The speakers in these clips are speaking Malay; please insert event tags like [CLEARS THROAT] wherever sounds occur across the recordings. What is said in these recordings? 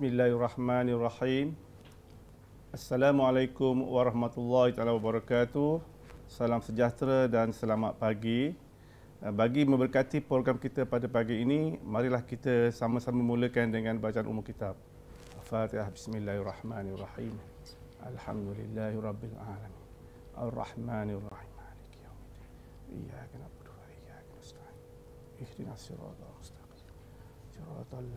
Bismillahirrahmanirrahim. Assalamualaikum warahmatullahi taala wabarakatuh. Salam sejahtera dan selamat pagi. Eh, bagi memberkati program kita pada pagi ini, marilah kita sama-sama mulakan dengan bacaan umum kitab. Al-Fatihah Bismillahirrahmanirrahim. Alhamdulillahi Rabbil Alamin. Ar-Rahmanirrahim. Maliki Yawmiddin. Iyaka na'budu wa iyyaka nasta'in. Ihdinas siratal mustaqim. Siratal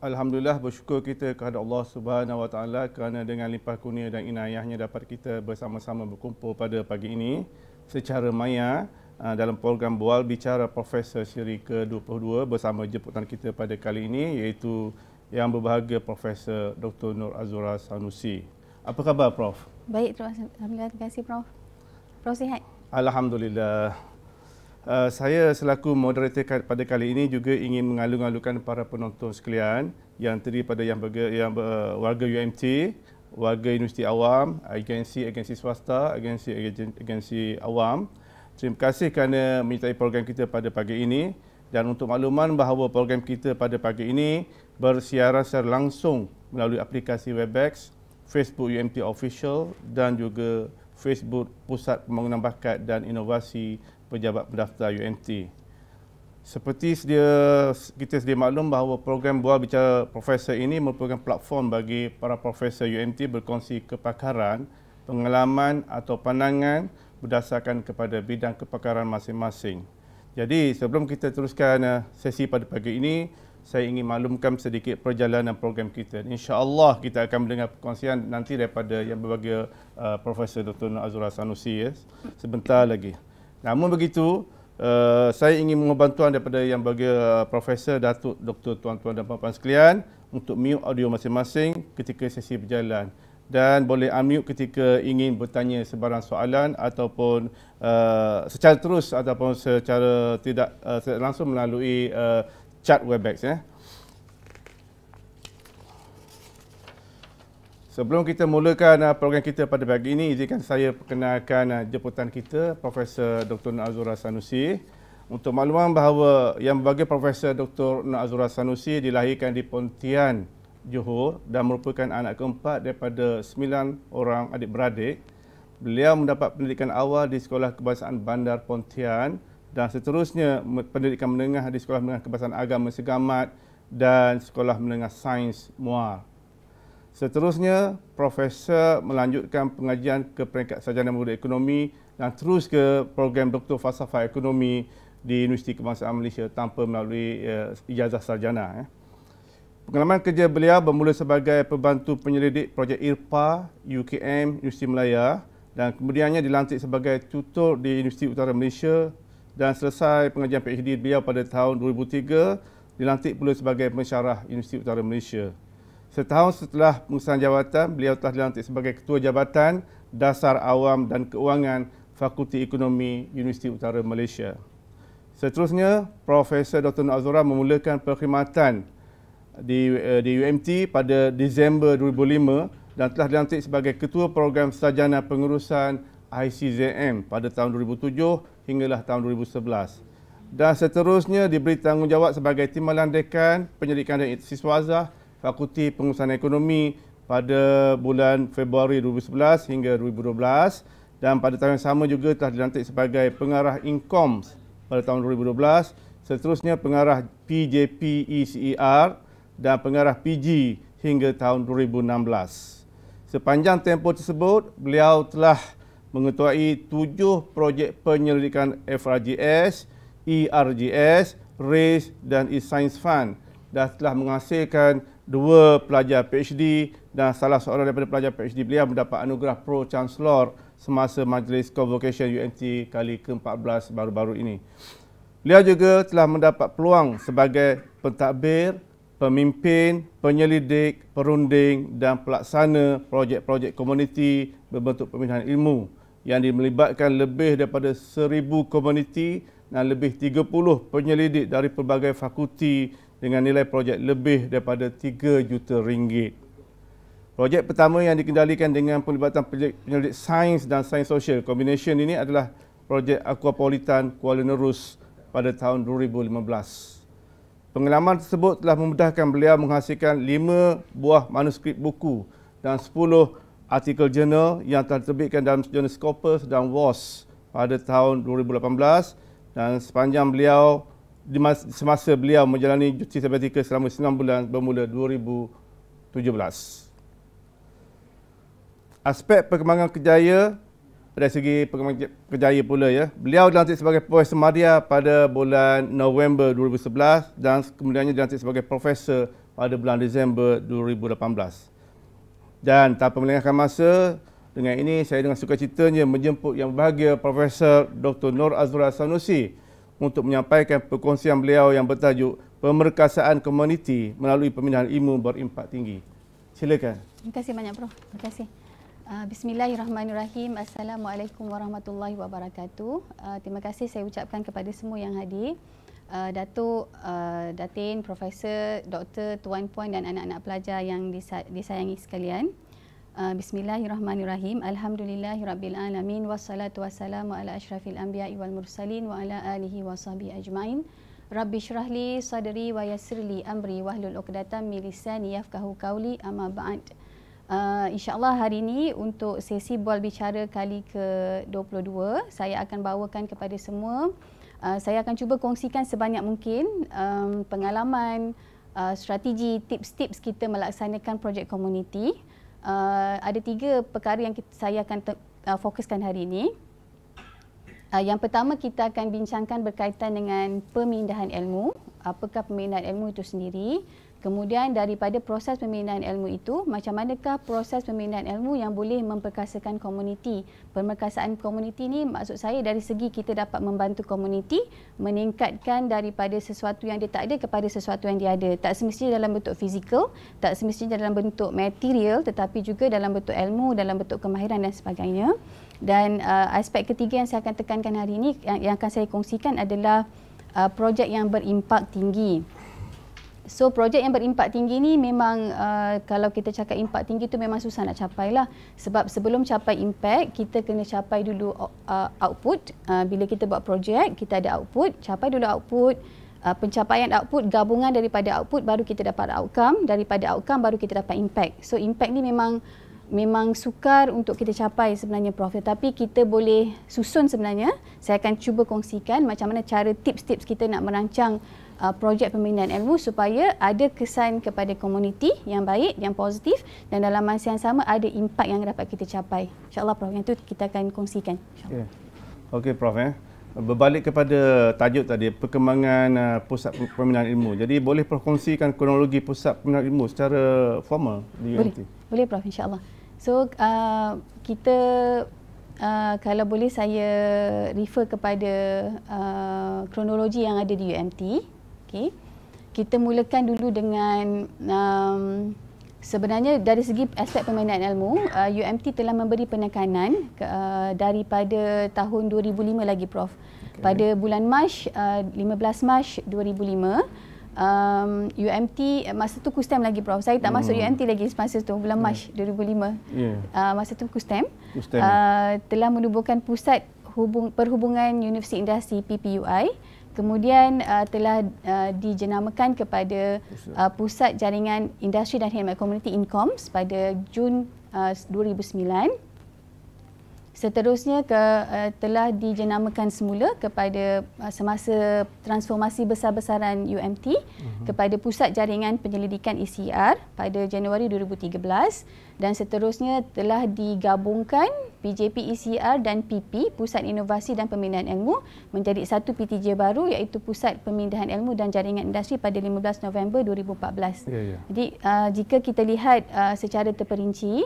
Alhamdulillah bersyukur kita kepada Allah Subhanahu Wa Taala kerana dengan limpah kurnia dan inayahnya dapat kita bersama-sama berkumpul pada pagi ini secara maya uh, dalam program Bual Bicara Profesor Siri ke-22 bersama jemputan kita pada kali ini iaitu yang berbahagia Profesor Dr. Nur Azura Sanusi. Apa khabar Prof? Baik, terima kasih. terima kasih Prof. Prof sihat? Alhamdulillah. Eh, saya selaku moderator pada kali ini juga ingin mengalu-alukan para penonton sekalian yang terdiri pada yang, berge, yang ber, eh, warga UMT, warga universiti awam, agensi-agensi swasta, agensi-agensi awam. Terima kasih kerana menyertai program kita pada pagi ini dan untuk makluman bahawa program kita pada pagi ini bersiaran secara langsung melalui aplikasi Webex, Facebook UMT Official dan juga Facebook Pusat Pembangunan Bakat dan Inovasi pejabat pendaftar UMT. Seperti sedia, kita sedia maklum bahawa program Bual Bicara Profesor ini merupakan platform bagi para profesor UMT berkongsi kepakaran, pengalaman atau pandangan berdasarkan kepada bidang kepakaran masing-masing. Jadi sebelum kita teruskan eh, sesi pada pagi ini, saya ingin maklumkan sedikit perjalanan program kita. InsyaAllah kita akan mendengar perkongsian nanti daripada yang berbagai uh, eh, Profesor Dr. Azura Sanusi ya, sebentar lagi. Namun begitu, uh, saya ingin mohon bantuan daripada yang bagi uh, Profesor Datuk Dr. Tuan-tuan dan puan-puan sekalian untuk mute audio masing-masing ketika sesi berjalan dan boleh unmute ketika ingin bertanya sebarang soalan ataupun uh, secara terus ataupun secara tidak uh, langsung melalui uh, chat Webex ya. Eh. Sebelum kita mulakan uh, program kita pada pagi ini, izinkan saya perkenalkan uh, jemputan kita, Profesor Dr. Nur Azura Sanusi. Untuk makluman bahawa yang bagi Profesor Dr. Nur Azura Sanusi dilahirkan di Pontian, Johor dan merupakan anak keempat daripada sembilan orang adik-beradik. Beliau mendapat pendidikan awal di Sekolah Kebangsaan Bandar Pontian dan seterusnya pendidikan menengah di Sekolah Menengah Kebangsaan Agama Segamat dan Sekolah Menengah Sains Muar. Seterusnya, Profesor melanjutkan pengajian ke peringkat Sarjana Muda Ekonomi dan terus ke program Doktor Falsafah Ekonomi di Universiti Kebangsaan Malaysia tanpa melalui uh, ijazah sarjana. Eh. Pengalaman kerja beliau bermula sebagai pembantu penyelidik projek IRPA, UKM, Universiti Melaya dan kemudiannya dilantik sebagai tutor di Universiti Utara Malaysia dan selesai pengajian PhD beliau pada tahun 2003 dilantik pula sebagai pensyarah Universiti Utara Malaysia. Setahun setelah pengurusan jawatan, beliau telah dilantik sebagai Ketua Jabatan Dasar Awam dan Keuangan Fakulti Ekonomi Universiti Utara Malaysia. Seterusnya, Profesor Dr. Nur memulakan perkhidmatan di, eh, di UMT pada Disember 2005 dan telah dilantik sebagai Ketua Program Sarjana Pengurusan ICZM pada tahun 2007 hinggalah tahun 2011. Dan seterusnya diberi tanggungjawab sebagai Timbalan Dekan Penyelidikan dan Siswa Fakulti Pengurusan Ekonomi pada bulan Februari 2011 hingga 2012 dan pada tahun yang sama juga telah dilantik sebagai pengarah Incoms pada tahun 2012 seterusnya pengarah PJPECER dan pengarah PG hingga tahun 2016. Sepanjang tempoh tersebut, beliau telah mengetuai tujuh projek penyelidikan FRGS, ERGS, RACE dan E-Science Fund dan telah menghasilkan dua pelajar PhD dan salah seorang daripada pelajar PhD beliau mendapat anugerah Pro Chancellor semasa majlis convocation UNT kali ke-14 baru-baru ini. Beliau juga telah mendapat peluang sebagai pentadbir, pemimpin, penyelidik, perunding dan pelaksana projek-projek komuniti berbentuk pemindahan ilmu yang melibatkan lebih daripada seribu komuniti dan lebih 30 penyelidik dari pelbagai fakulti dengan nilai projek lebih daripada 3 juta ringgit. Projek pertama yang dikendalikan dengan pelibatan penyelidik sains dan sains sosial combination ini adalah projek Aquapolitan Kuala Nerus pada tahun 2015. Pengalaman tersebut telah memudahkan beliau menghasilkan 5 buah manuskrip buku dan 10 artikel jurnal yang telah diterbitkan dalam jurnal Scopus dan WOS pada tahun 2018 dan sepanjang beliau semasa beliau menjalani cuti sabbatika selama 9 bulan bermula 2017. Aspek perkembangan kejaya dari segi perkembangan kejaya pula ya. Beliau dilantik sebagai Profesor Maria pada bulan November 2011 dan kemudiannya dilantik sebagai Profesor pada bulan Disember 2018. Dan tanpa melengahkan masa, dengan ini saya dengan sukacitanya menjemput yang berbahagia Profesor Dr. Nur Azura Sanusi untuk menyampaikan perkongsian beliau yang bertajuk Pemerkasaan Komuniti Melalui Pemindahan Ilmu Berimpak Tinggi. Silakan. Terima kasih banyak, Prof. Terima kasih. Ah, bismillahirrahmanirrahim. Assalamualaikum warahmatullahi wabarakatuh. Ah, terima kasih saya ucapkan kepada semua yang hadir. Ah, Datuk, Datin, Profesor, Doktor, Tuan Puan dan anak-anak pelajar yang disayangi sekalian. Ah, bismillahirrahmanirrahim. Alhamdulillahirrabbilalamin. Wassalatu wassalamu ala ashrafil anbiya wal mursalin wa ala alihi wa sahbihi ajmain. Rabbi syrahli sadri wa yasirli amri wahlul uqdatan milisani yafkahu kauli amma ba'd. Uh, InsyaAllah hari ini untuk sesi bual bicara kali ke-22, saya akan bawakan kepada semua. Uh, saya akan cuba kongsikan sebanyak mungkin um, pengalaman, uh, strategi, tips-tips kita melaksanakan projek komuniti. Uh, uh, ada tiga perkara yang kita, saya akan te, uh, fokuskan hari ini. Uh, yang pertama kita akan bincangkan berkaitan dengan pemindahan ilmu. Apakah pemindahan ilmu itu sendiri? Kemudian daripada proses pembinaan ilmu itu, macam manakah proses pembinaan ilmu yang boleh memperkasakan komuniti? Pemerkasaan komuniti ini, maksud saya dari segi kita dapat membantu komuniti meningkatkan daripada sesuatu yang dia tak ada kepada sesuatu yang dia ada. Tak semestinya dalam bentuk fizikal, tak semestinya dalam bentuk material tetapi juga dalam bentuk ilmu, dalam bentuk kemahiran dan sebagainya. Dan uh, aspek ketiga yang saya akan tekankan hari ini yang, yang akan saya kongsikan adalah uh, projek yang berimpak tinggi. So projek yang berimpak tinggi ni memang uh, kalau kita cakap impak tinggi tu memang susah nak capai lah. Sebab sebelum capai impak kita kena capai dulu uh, output. Uh, bila kita buat projek, kita ada output. Capai dulu output. Uh, pencapaian output, gabungan daripada output baru kita dapat outcome. Daripada outcome baru kita dapat impak So impak ni memang memang sukar untuk kita capai sebenarnya profit tapi kita boleh susun sebenarnya saya akan cuba kongsikan macam mana cara tips-tips kita nak merancang uh, projek pembinaan ilmu supaya ada kesan kepada komuniti yang baik yang positif dan dalam masa yang sama ada impak yang dapat kita capai insyaallah prof yang itu kita akan kongsikan ya. okey okay, prof eh berbalik kepada tajuk tadi perkembangan uh, pusat pembinaan ilmu jadi boleh Prof kongsikan kronologi pusat pembinaan ilmu secara formal di UMT boleh, boleh prof insyaallah So uh, kita uh, kalau boleh saya refer kepada uh, kronologi yang ada di UMT. Okay. Kita mulakan dulu dengan um, sebenarnya dari segi aspek permainan ilmu, uh, UMT telah memberi penekanan uh, daripada tahun 2005 lagi Prof. Okay. Pada bulan Mac, uh, 15 Mac 2005, um, UMT eh, masa tu Kustem lagi prof. Saya tak masuk hmm. UMT lagi semasa tu bulan hmm. Mac 2005. Yeah. Uh, masa tu Kustem uh, telah menubuhkan pusat hubung perhubungan Universiti Industri PPUI. Kemudian uh, telah uh, dijenamakan kepada uh, Pusat Jaringan Industri dan Khidmat Komuniti Incoms pada Jun uh, 2009 seterusnya ke uh, telah dijenamakan semula kepada uh, semasa transformasi besar-besaran UMT uh-huh. Mhm. kepada Pusat Jaringan Penyelidikan ECR pada Januari 2013 dan seterusnya telah digabungkan PJP ECR dan PP Pusat Inovasi dan Pemindahan Ilmu menjadi satu PTJ baru iaitu Pusat Pemindahan Ilmu dan Jaringan Industri pada 15 November 2014. Ya, ya. Jadi uh, jika kita lihat uh, secara terperinci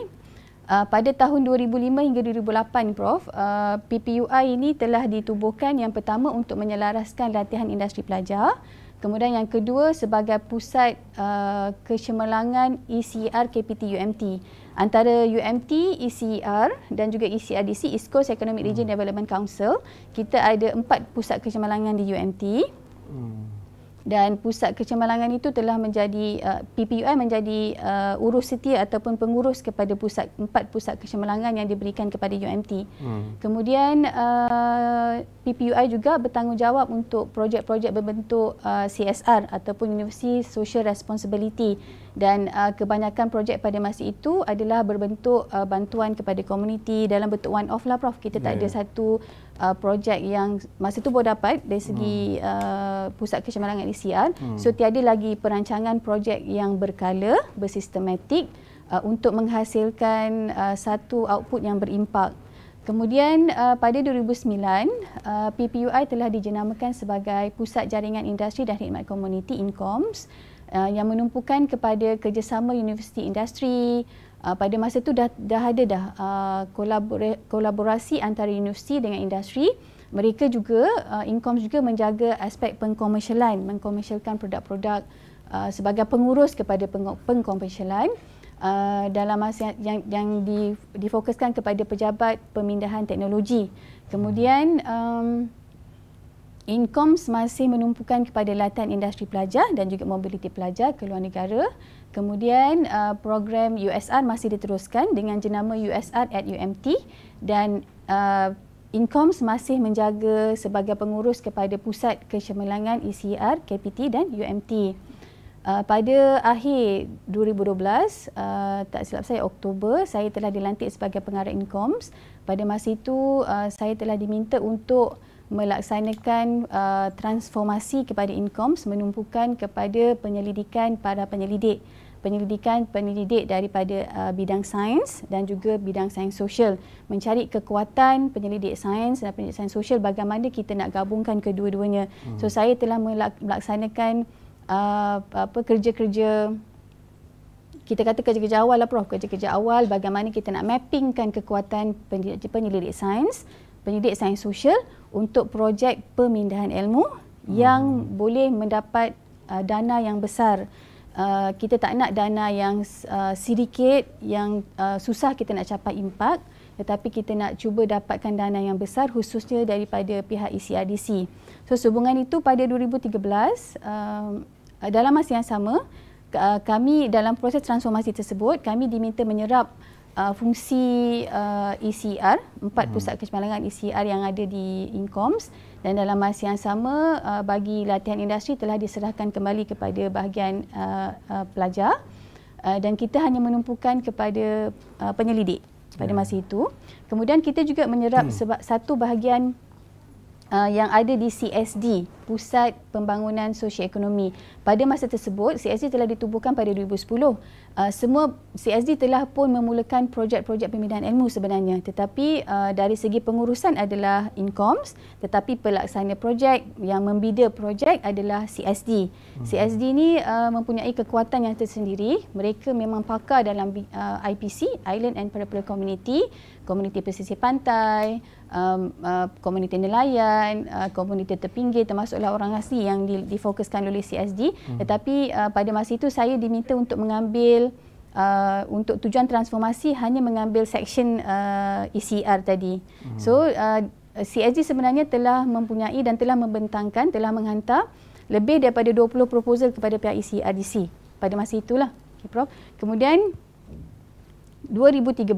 Uh, pada tahun 2005 hingga 2008 prof uh, PPUI ini telah ditubuhkan yang pertama untuk menyelaraskan latihan industri pelajar kemudian yang kedua sebagai pusat uh, kecemerlangan ECR KPT UMT antara UMT ECR dan juga ECRDC East Coast Economic Region hmm. Development Council kita ada empat pusat kecemerlangan di UMT hmm dan pusat kecemerlangan itu telah menjadi uh, PPUI menjadi uh, urus setia ataupun pengurus kepada pusat empat pusat kecemerlangan yang diberikan kepada UMT. Hmm. Kemudian uh, PPUI juga bertanggungjawab untuk projek-projek berbentuk uh, CSR ataupun University Social Responsibility dan uh, kebanyakan projek pada masa itu adalah berbentuk uh, bantuan kepada komuniti dalam bentuk one off lah prof kita tak yeah. ada ya, ya. satu uh, projek yang masa tu boleh dapat dari segi hmm. uh, pusat kecemerlangan ICR hmm. so tiada lagi perancangan projek yang berkala bersistematik uh, untuk menghasilkan uh, satu output yang berimpak Kemudian uh, pada 2009 uh, PPUI telah dijenamakan sebagai Pusat Jaringan Industri dan Khidmat Komuniti (INCOMS) uh, yang menumpukan kepada kerjasama universiti industri uh, pada masa itu dah dah ada dah uh, kolabora- kolaborasi antara universiti dengan industri mereka juga uh, incomes juga menjaga aspek pengkomersialan mengkomersialkan produk-produk uh, sebagai pengurus kepada peng- pengkomersialan Uh, dalam masa yang, yang, yang difokuskan kepada pejabat pemindahan teknologi. Kemudian um, Incomes masih menumpukan kepada latihan industri pelajar dan juga mobiliti pelajar ke luar negara. Kemudian uh, program USR masih diteruskan dengan jenama USR at UMT dan uh, Incomes masih menjaga sebagai pengurus kepada pusat kecemerlangan ECR, KPT dan UMT. Uh, pada akhir 2012, uh, tak silap saya Oktober, saya telah dilantik sebagai pengarah Incomes. Pada masa itu uh, saya telah diminta untuk melaksanakan uh, transformasi kepada incomes menumpukan kepada penyelidikan para penyelidik penyelidikan penyelidik daripada uh, bidang sains dan juga bidang sains sosial mencari kekuatan penyelidik sains dan penyelidik sains sosial bagaimana kita nak gabungkan kedua-duanya hmm. so saya telah melaksanakan uh, apa kerja-kerja kita kata kerja-kerja awal lah Prof, kerja-kerja awal bagaimana kita nak mappingkan kekuatan penyelidik sains Penyidik sains sosial untuk projek pemindahan ilmu yang hmm. boleh mendapat uh, dana yang besar. Uh, kita tak nak dana yang uh, sedikit yang uh, susah kita nak capai impak tetapi kita nak cuba dapatkan dana yang besar khususnya daripada pihak ECRDC. So hubungan itu pada 2013 uh, dalam masa yang sama uh, kami dalam proses transformasi tersebut kami diminta menyerap uh, fungsi uh, ECR, empat hmm. pusat kecemerlangan ECR yang ada di Incoms dan dalam masa yang sama uh, bagi latihan industri telah diserahkan kembali kepada bahagian uh, uh, pelajar uh, dan kita hanya menumpukan kepada uh, penyelidik pada ya. masa itu. Kemudian kita juga menyerap hmm. sebab satu bahagian uh, yang ada di CSD Pusat Pembangunan Sosioekonomi. Pada masa tersebut, CSD telah ditubuhkan pada 2010. Uh, semua CSD telah pun memulakan projek-projek pembinaan ilmu sebenarnya. Tetapi uh, dari segi pengurusan adalah Incoms, tetapi pelaksana projek yang membida projek adalah CSD. Hmm. CSD ini uh, mempunyai kekuatan yang tersendiri. Mereka memang pakar dalam uh, IPC, Island and Peripheral Community, komuniti pesisir pantai, um, uh, komuniti nelayan, uh, komuniti terpinggir termasuk seolah orang asli yang difokuskan oleh CSG hmm. tetapi uh, pada masa itu saya diminta untuk mengambil Uh, untuk tujuan transformasi hanya mengambil section uh, ECR tadi. Hmm. So uh, CSG sebenarnya telah mempunyai dan telah membentangkan, telah menghantar lebih daripada 20 proposal kepada pihak ECRDC pada masa itulah. Okay, Prof. Kemudian 2013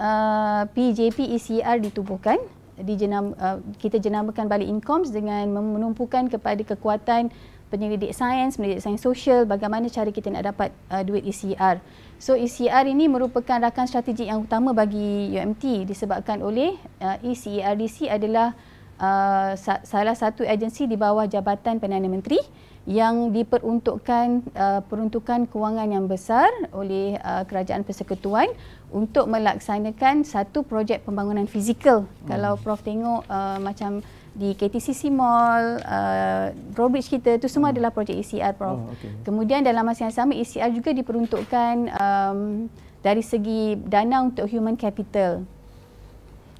uh, PJP ECR ditubuhkan dijenam, uh, kita jenamakan balik incomes dengan menumpukan kepada kekuatan penyelidik sains, penyelidik sains sosial, bagaimana cara kita nak dapat uh, duit ECR. So ECR ini merupakan rakan strategik yang utama bagi UMT disebabkan oleh uh, ECRDC adalah uh, salah satu agensi di bawah Jabatan Perdana Menteri yang diperuntukkan uh, peruntukan kewangan yang besar oleh uh, kerajaan persekutuan untuk melaksanakan satu projek pembangunan fizikal. Hmm. Kalau Prof tengok uh, macam di KTCC Mall, uh, Robridge kita itu semua hmm. adalah projek ECR Prof. Oh, okay. Kemudian dalam masa yang sama ECR juga diperuntukkan um, dari segi dana untuk human capital.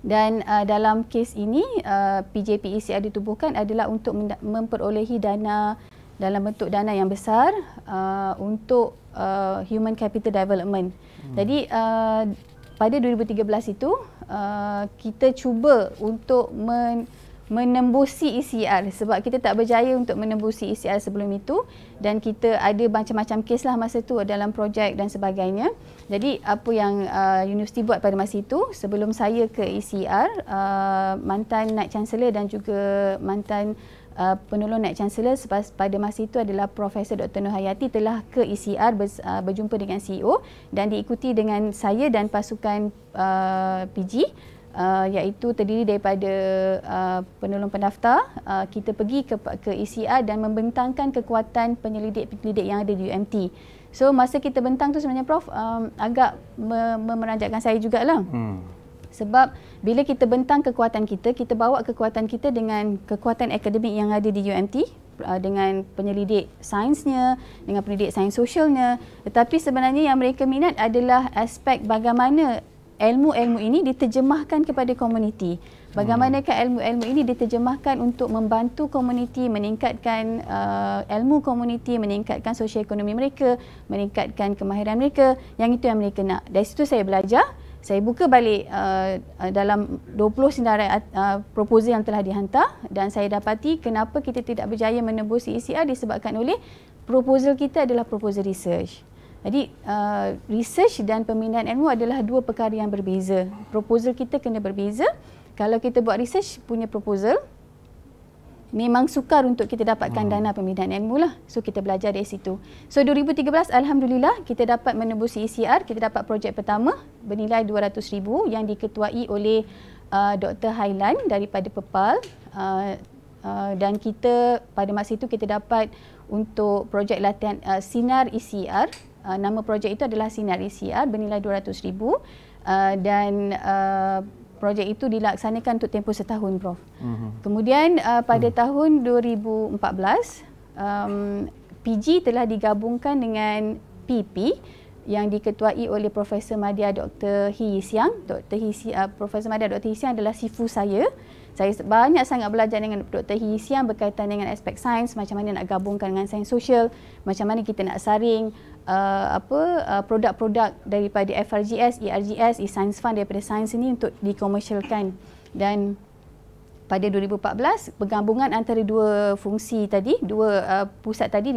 Dan uh, dalam kes ini uh, PJPEC ada tubuhkan adalah untuk memperolehi dana dalam bentuk dana yang besar uh, untuk uh, human capital development. Hmm. Jadi uh, pada 2013 itu uh, kita cuba untuk men menembusi ECR sebab kita tak berjaya untuk menembusi ECR sebelum itu dan kita ada macam-macam kes lah masa tu dalam projek dan sebagainya. Jadi apa yang uh, universiti buat pada masa itu sebelum saya ke ECR, uh, mantan Naik Chancellor dan juga mantan uh, penolong naik chancellor sebab pada masa itu adalah Profesor Dr. Nur Hayati telah ke ECR ber, uh, berjumpa dengan CEO dan diikuti dengan saya dan pasukan uh, PG uh, iaitu terdiri daripada uh, penolong pendaftar uh, kita pergi ke ke ECR dan membentangkan kekuatan penyelidik-penyelidik yang ada di UMT. So masa kita bentang tu sebenarnya prof um, agak me- memeranjatkan saya jugalah. Hmm. Sebab bila kita bentang kekuatan kita, kita bawa kekuatan kita dengan kekuatan akademik yang ada di UMT uh, dengan penyelidik sainsnya, dengan penyelidik sains sosialnya. Tetapi sebenarnya yang mereka minat adalah aspek bagaimana ilmu-ilmu ini diterjemahkan kepada komuniti. Bagaimanakah hmm. ilmu-ilmu ini diterjemahkan untuk membantu komuniti, meningkatkan uh, ilmu komuniti, meningkatkan sosioekonomi mereka, meningkatkan kemahiran mereka. Yang itu yang mereka nak. Dari situ saya belajar saya buka balik uh, uh dalam 20 senarai uh, uh, proposal yang telah dihantar dan saya dapati kenapa kita tidak berjaya menembusi ECR disebabkan oleh proposal kita adalah proposal research. Jadi uh, research dan pemindahan ilmu adalah dua perkara yang berbeza. Proposal kita kena berbeza. Kalau kita buat research punya proposal, memang sukar untuk kita dapatkan hmm. dana pemindahan ilmu lah. So kita belajar dari situ. So 2013 Alhamdulillah kita dapat menembusi ECR, kita dapat projek pertama bernilai RM200,000 yang diketuai oleh uh, Dr. Hailan daripada PEPAL. Uh, uh, dan kita pada masa itu kita dapat untuk projek latihan uh, sinar ECR. Uh, nama projek itu adalah sinar ECR bernilai RM200,000. Uh, dan uh, projek itu dilaksanakan untuk tempoh setahun Prof. Uh-huh. Kemudian uh, pada uh-huh. tahun 2014 um, PG telah digabungkan dengan PP yang diketuai oleh Profesor Madia Dr. Hi Siang. Dr. Hi Siang, Profesor Madia Dr. Hi Siang adalah sifu saya. Saya banyak sangat belajar dengan Dr. Hi Siang berkaitan dengan aspek sains, macam mana nak gabungkan dengan sains sosial, macam mana kita nak saring uh, apa uh, produk-produk daripada FRGS, ERGS, e-science fund daripada sains ini untuk dikomersialkan dan pada 2014 penggabungan antara dua fungsi tadi dua uh, pusat tadi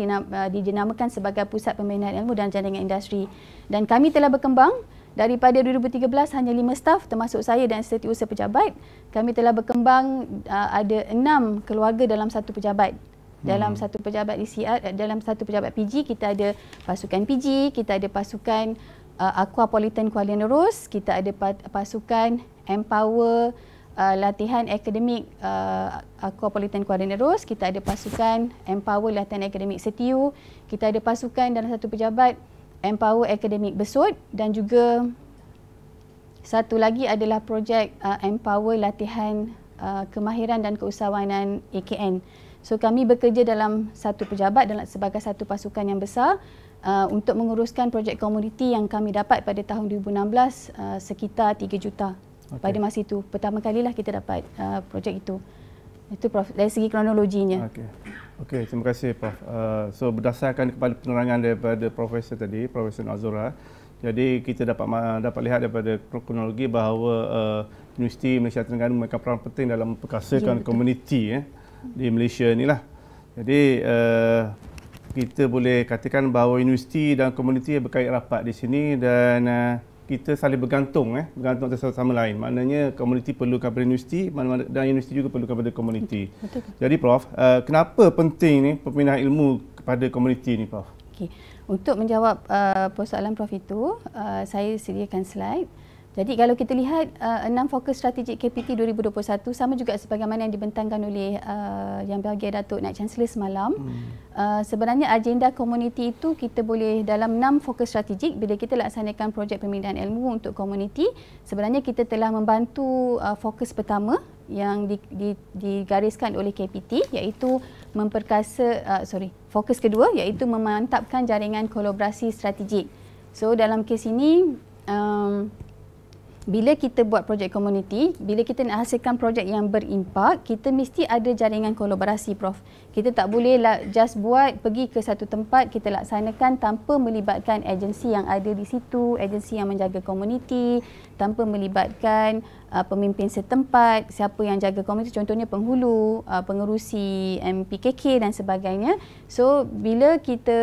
dijenamakan uh, sebagai pusat pembinaan ilmu dan jaringan industri dan kami telah berkembang daripada 2013 hanya lima staf termasuk saya dan setiausaha pejabat kami telah berkembang uh, ada enam keluarga dalam satu pejabat dalam hmm. satu pejabat ICR eh, dalam satu pejabat PG kita ada pasukan PG kita ada pasukan uh, aquapolitan Kuala Nerus kita ada pasukan empower uh, latihan akademik uh, aquapolitan Kuala Nerus kita ada pasukan empower latihan akademik Setiu kita ada pasukan dalam satu pejabat empower akademik Besut dan juga satu lagi adalah projek uh, empower latihan uh, kemahiran dan keusahawanan AKN So kami bekerja dalam satu pejabat dalam sebagai satu pasukan yang besar uh, untuk menguruskan projek komuniti yang kami dapat pada tahun 2016 uh, sekitar 3 juta. Okay. Pada masa itu pertama kalilah kita dapat uh, projek itu. Itu prof dari segi kronologinya. Okey. Okey, terima kasih prof. Uh, so berdasarkan kepada penerangan daripada profesor tadi, Profesor Azura, jadi kita dapat dapat lihat daripada kronologi bahawa uh, Universiti Malaysia Terengganu memegang peranan penting dalam memperkasakan ya, komuniti ya. Eh di Malaysia ni lah. Jadi uh, kita boleh katakan bahawa universiti dan komuniti berkait rapat di sini dan uh, kita saling bergantung eh bergantung satu sama lain. Maknanya komuniti perlu kepada universiti dan universiti juga perlu kepada komuniti. Jadi prof, uh, kenapa penting ni pemindahan ilmu kepada komuniti ni prof? Okay, Untuk menjawab uh, persoalan prof itu, uh, saya sediakan slide. Jadi kalau kita lihat uh, enam fokus strategik KPT 2021 sama juga sebagaimana yang dibentangkan oleh uh, yang bahagia Datuk Naik Chancellor semalam. Hmm. Uh, sebenarnya agenda komuniti itu kita boleh dalam enam fokus strategik bila kita laksanakan projek pemindahan ilmu untuk komuniti, sebenarnya kita telah membantu uh, fokus pertama yang digariskan oleh KPT iaitu memperkasa uh, sorry, fokus kedua iaitu memantapkan jaringan kolaborasi strategik. So dalam kes ini um, bila kita buat projek komuniti, bila kita nak hasilkan projek yang berimpak, kita mesti ada jaringan kolaborasi, Prof. Kita tak boleh lah just buat pergi ke satu tempat kita laksanakan tanpa melibatkan agensi yang ada di situ, agensi yang menjaga komuniti, tanpa melibatkan uh, pemimpin setempat, siapa yang jaga komuniti, contohnya penghulu, uh, pengerusi MPKK dan sebagainya. So, bila kita,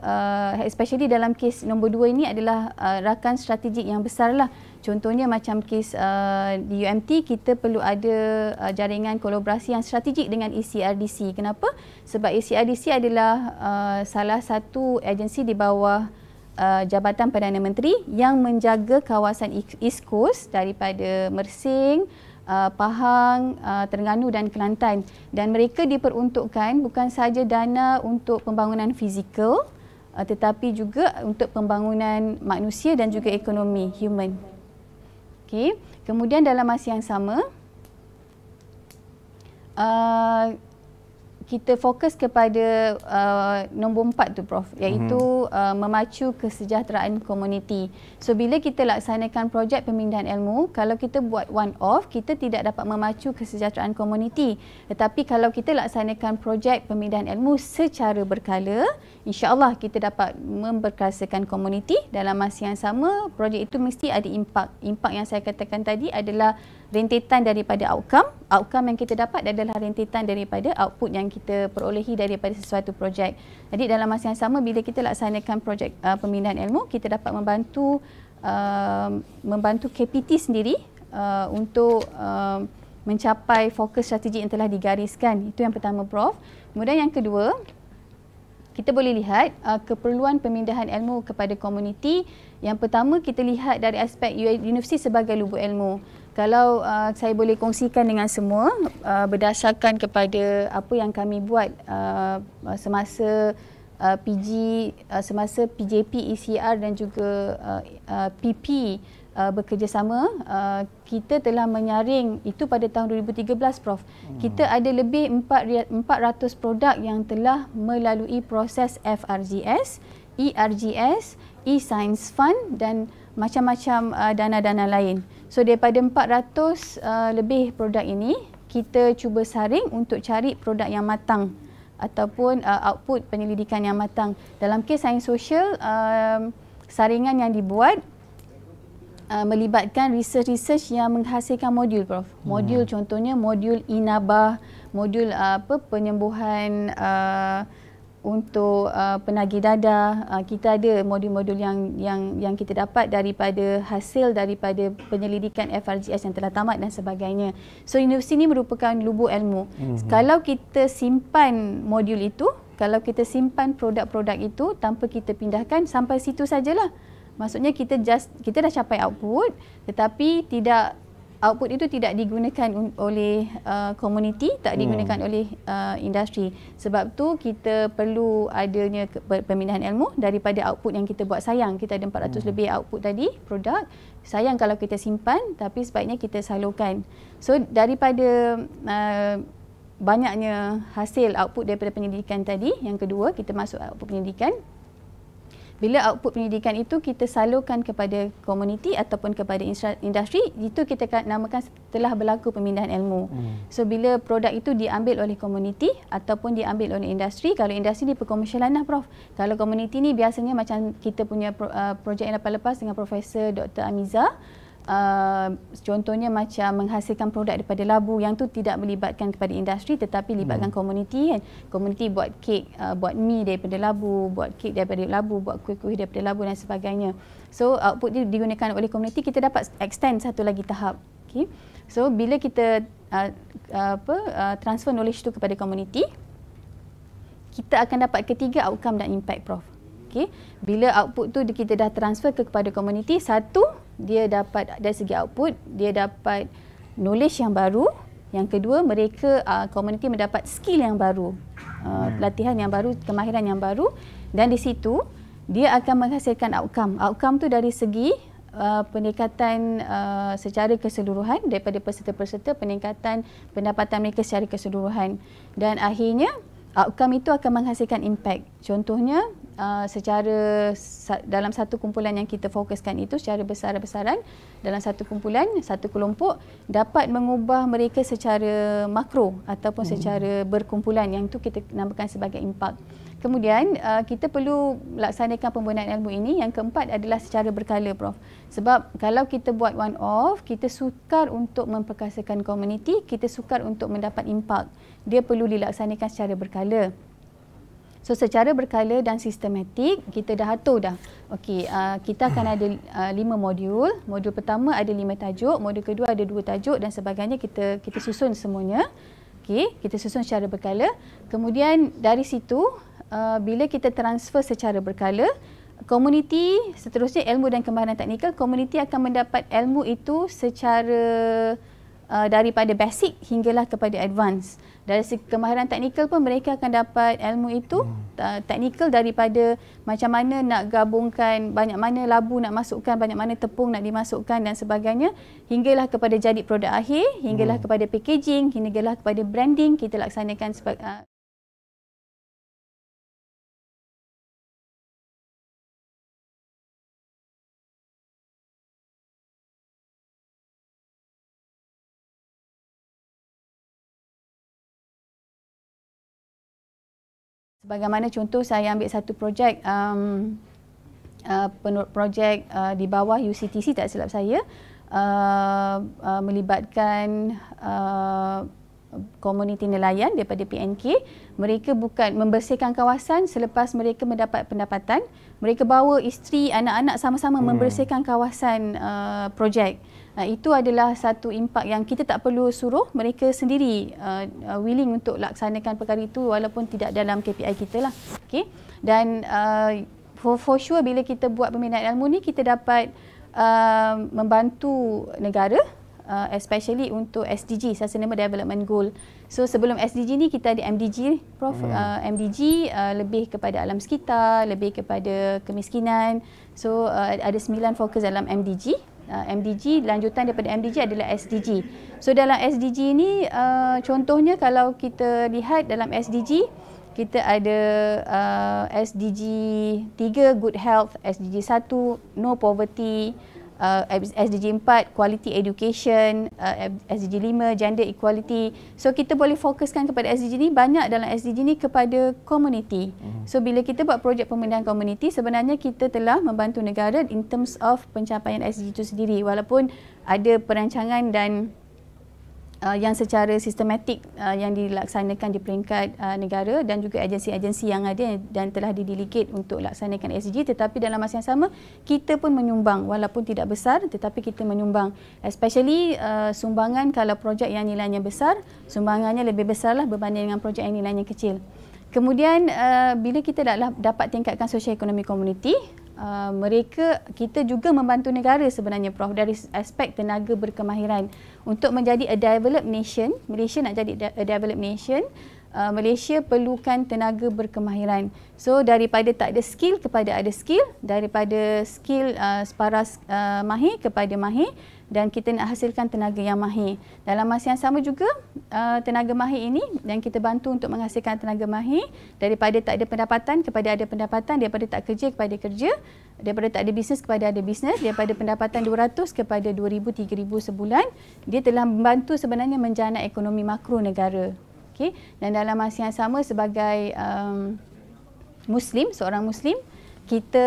uh, especially dalam kes nombor dua ini adalah uh, rakan strategik yang besarlah contohnya macam kes uh, di UMT kita perlu ada uh, jaringan kolaborasi yang strategik dengan ECRDC kenapa sebab ECRDC adalah uh, salah satu agensi di bawah uh, Jabatan Perdana Menteri yang menjaga kawasan East Coast daripada Mersing Uh, Pahang, uh, Terengganu dan Kelantan dan mereka diperuntukkan bukan sahaja dana untuk pembangunan fizikal uh, tetapi juga untuk pembangunan manusia dan juga ekonomi human. Okey. Kemudian dalam masa yang sama uh, kita fokus kepada uh, nombor empat tu Prof iaitu mm-hmm. uh, memacu kesejahteraan komuniti. So bila kita laksanakan projek pemindahan ilmu, kalau kita buat one off, kita tidak dapat memacu kesejahteraan komuniti. Tetapi kalau kita laksanakan projek pemindahan ilmu secara berkala, insyaAllah kita dapat memperkasakan komuniti dalam masa yang sama projek itu mesti ada impak impak yang saya katakan tadi adalah rentetan daripada outcome outcome yang kita dapat adalah rentetan daripada output yang kita perolehi daripada sesuatu projek jadi dalam masa yang sama bila kita laksanakan projek uh, pembinaan ilmu kita dapat membantu uh, membantu KPT sendiri uh, untuk uh, mencapai fokus strategi yang telah digariskan itu yang pertama prof kemudian yang kedua kita boleh lihat uh, keperluan pemindahan ilmu kepada komuniti. Yang pertama kita lihat dari aspek universiti sebagai lubuk ilmu. Kalau uh, saya boleh kongsikan dengan semua uh, berdasarkan kepada apa yang kami buat uh, semasa uh, PG uh, semasa PJP ECR dan juga uh, uh, PP uh, bekerjasama uh, kita telah menyaring itu pada tahun 2013 prof hmm. kita ada lebih 400 produk yang telah melalui proses FRGS ERGS e-science fund dan macam-macam uh, dana-dana lain so daripada 400 uh, lebih produk ini kita cuba saring untuk cari produk yang matang ataupun uh, output penyelidikan yang matang dalam kes sains sosial uh, um, saringan yang dibuat uh, melibatkan research-research yang menghasilkan modul prof. Hmm. Modul hmm. contohnya modul inabah, modul uh, apa penyembuhan uh, untuk uh, penagih dada. Uh, kita ada modul-modul yang yang yang kita dapat daripada hasil daripada penyelidikan FRGS yang telah tamat dan sebagainya. So universiti ini merupakan lubuk ilmu. Hmm. Kalau kita simpan modul itu kalau kita simpan produk-produk itu tanpa kita pindahkan sampai situ sajalah. Maksudnya kita just kita dah capai output tetapi tidak output itu tidak digunakan oleh uh, community, tak hmm. digunakan hmm. oleh uh, industri. Sebab tu kita perlu adanya pemindahan ilmu daripada output yang kita buat sayang. Kita ada 400 hmm. lebih output tadi, produk. Sayang kalau kita simpan tapi sebaiknya kita salurkan. So daripada uh, banyaknya hasil output daripada penyelidikan tadi, yang kedua kita masuk output penyelidikan, bila output pendidikan itu kita salurkan kepada komuniti ataupun kepada industri itu kita namakan telah berlaku pemindahan ilmu hmm. so bila produk itu diambil oleh komuniti ataupun diambil oleh industri kalau industri ni perkomersialan lah prof kalau komuniti ni biasanya macam kita punya uh, projek yang lepas-lepas dengan profesor Dr. Amiza Uh, contohnya macam menghasilkan produk daripada labu yang tu tidak melibatkan kepada industri tetapi libatkan hmm. komuniti kan komuniti buat kek uh, buat mi daripada labu buat kek daripada labu buat kuih-kuih daripada labu dan sebagainya so output dia digunakan oleh komuniti kita dapat extend satu lagi tahap okey so bila kita uh, uh, apa uh, transfer knowledge tu kepada komuniti kita akan dapat ketiga outcome dan impact prof hmm. Okey, bila output tu kita dah transfer ke kepada komuniti, satu dia dapat dari segi output, dia dapat knowledge yang baru. Yang kedua, mereka komuniti ah, uh, mendapat skill yang baru, uh, ah, hmm. latihan yang baru, kemahiran yang baru dan di situ dia akan menghasilkan outcome. Outcome tu dari segi uh, peningkatan uh, secara keseluruhan daripada peserta-peserta, peningkatan pendapatan mereka secara keseluruhan dan akhirnya outcome itu akan menghasilkan impact. Contohnya, uh, secara sa- dalam satu kumpulan yang kita fokuskan itu secara besar-besaran dalam satu kumpulan satu kelompok dapat mengubah mereka secara makro ataupun hmm. secara berkumpulan yang itu kita namakan sebagai impak. Kemudian uh, kita perlu laksanakan pembinaan ilmu ini yang keempat adalah secara berkala prof. Sebab kalau kita buat one off kita sukar untuk memperkasakan komuniti, kita sukar untuk mendapat impak. Dia perlu dilaksanakan secara berkala. So secara berkala dan sistematik kita dah atur dah. Okey, uh, kita akan ada uh, lima modul. Modul pertama ada lima tajuk, modul kedua ada dua tajuk dan sebagainya kita kita susun semuanya. Okey, kita susun secara berkala. Kemudian dari situ uh, bila kita transfer secara berkala Komuniti seterusnya ilmu dan kemahiran teknikal komuniti akan mendapat ilmu itu secara uh, daripada basic hinggalah kepada advance dari segi kemahiran teknikal pun mereka akan dapat ilmu itu hmm. teknikal daripada macam mana nak gabungkan banyak mana labu nak masukkan banyak mana tepung nak dimasukkan dan sebagainya hinggalah kepada jadi produk akhir hinggalah hmm. kepada packaging hinggalah kepada branding kita laksanakan sebagai uh, Bagaimana contoh saya ambil satu projek um, uh, projek uh, di bawah UCTC tak silap saya uh, uh, melibatkan uh, komuniti uh, nelayan daripada PNK mereka bukan membersihkan kawasan selepas mereka mendapat pendapatan mereka bawa isteri anak-anak sama-sama hmm. membersihkan kawasan uh, projek uh, Nah, itu adalah satu impak yang kita tak perlu suruh mereka sendiri uh, uh willing untuk laksanakan perkara itu walaupun tidak dalam KPI kita lah. Okay. Dan uh, for, for sure bila kita buat pembinaan ilmu ni kita dapat uh, membantu negara uh, especially untuk SDG, Sustainable Development Goal. So sebelum SDG ni kita ada MDG, Prof. Hmm. Uh, MDG uh, lebih kepada alam sekitar, lebih kepada kemiskinan. So uh, ada sembilan fokus dalam MDG. Uh, MDG lanjutan daripada MDG adalah SDG. So dalam SDG ini uh, contohnya kalau kita lihat dalam SDG kita ada uh, SDG 3 good health, SDG 1 no poverty, uh, SDG 4 quality education uh, SDG 5 gender equality so kita boleh fokuskan kepada SDG ni banyak dalam SDG ni kepada community mhm. so bila kita buat projek pembinaan community sebenarnya kita telah membantu negara in terms of pencapaian SDG itu sendiri walaupun ada perancangan dan uh, yang secara sistematik uh, yang dilaksanakan di peringkat uh, negara dan juga agensi-agensi yang ada dan telah didilikit untuk laksanakan SDG tetapi dalam masa yang sama kita pun menyumbang walaupun tidak besar tetapi kita menyumbang especially uh, sumbangan kalau projek yang nilainya besar sumbangannya lebih besarlah berbanding dengan projek yang nilainya kecil. Kemudian uh, bila kita dah lah, dapat tingkatkan ekonomi komuniti uh, mereka kita juga membantu negara sebenarnya prof dari aspek tenaga berkemahiran untuk menjadi a developed nation Malaysia nak jadi a developed nation uh, Malaysia perlukan tenaga berkemahiran so daripada tak ada skill kepada ada skill daripada skill uh, separas uh, mahir kepada mahir dan kita nak hasilkan tenaga yang mahir. Dalam masa yang sama juga uh, tenaga mahir ini yang kita bantu untuk menghasilkan tenaga mahir daripada tak ada pendapatan kepada ada pendapatan, daripada tak kerja kepada kerja, daripada tak ada bisnes kepada ada bisnes, daripada pendapatan 200 kepada 2000 3000 sebulan, dia telah membantu sebenarnya menjana ekonomi makro negara. Okey. Dan dalam masa yang sama sebagai um, muslim, seorang muslim, kita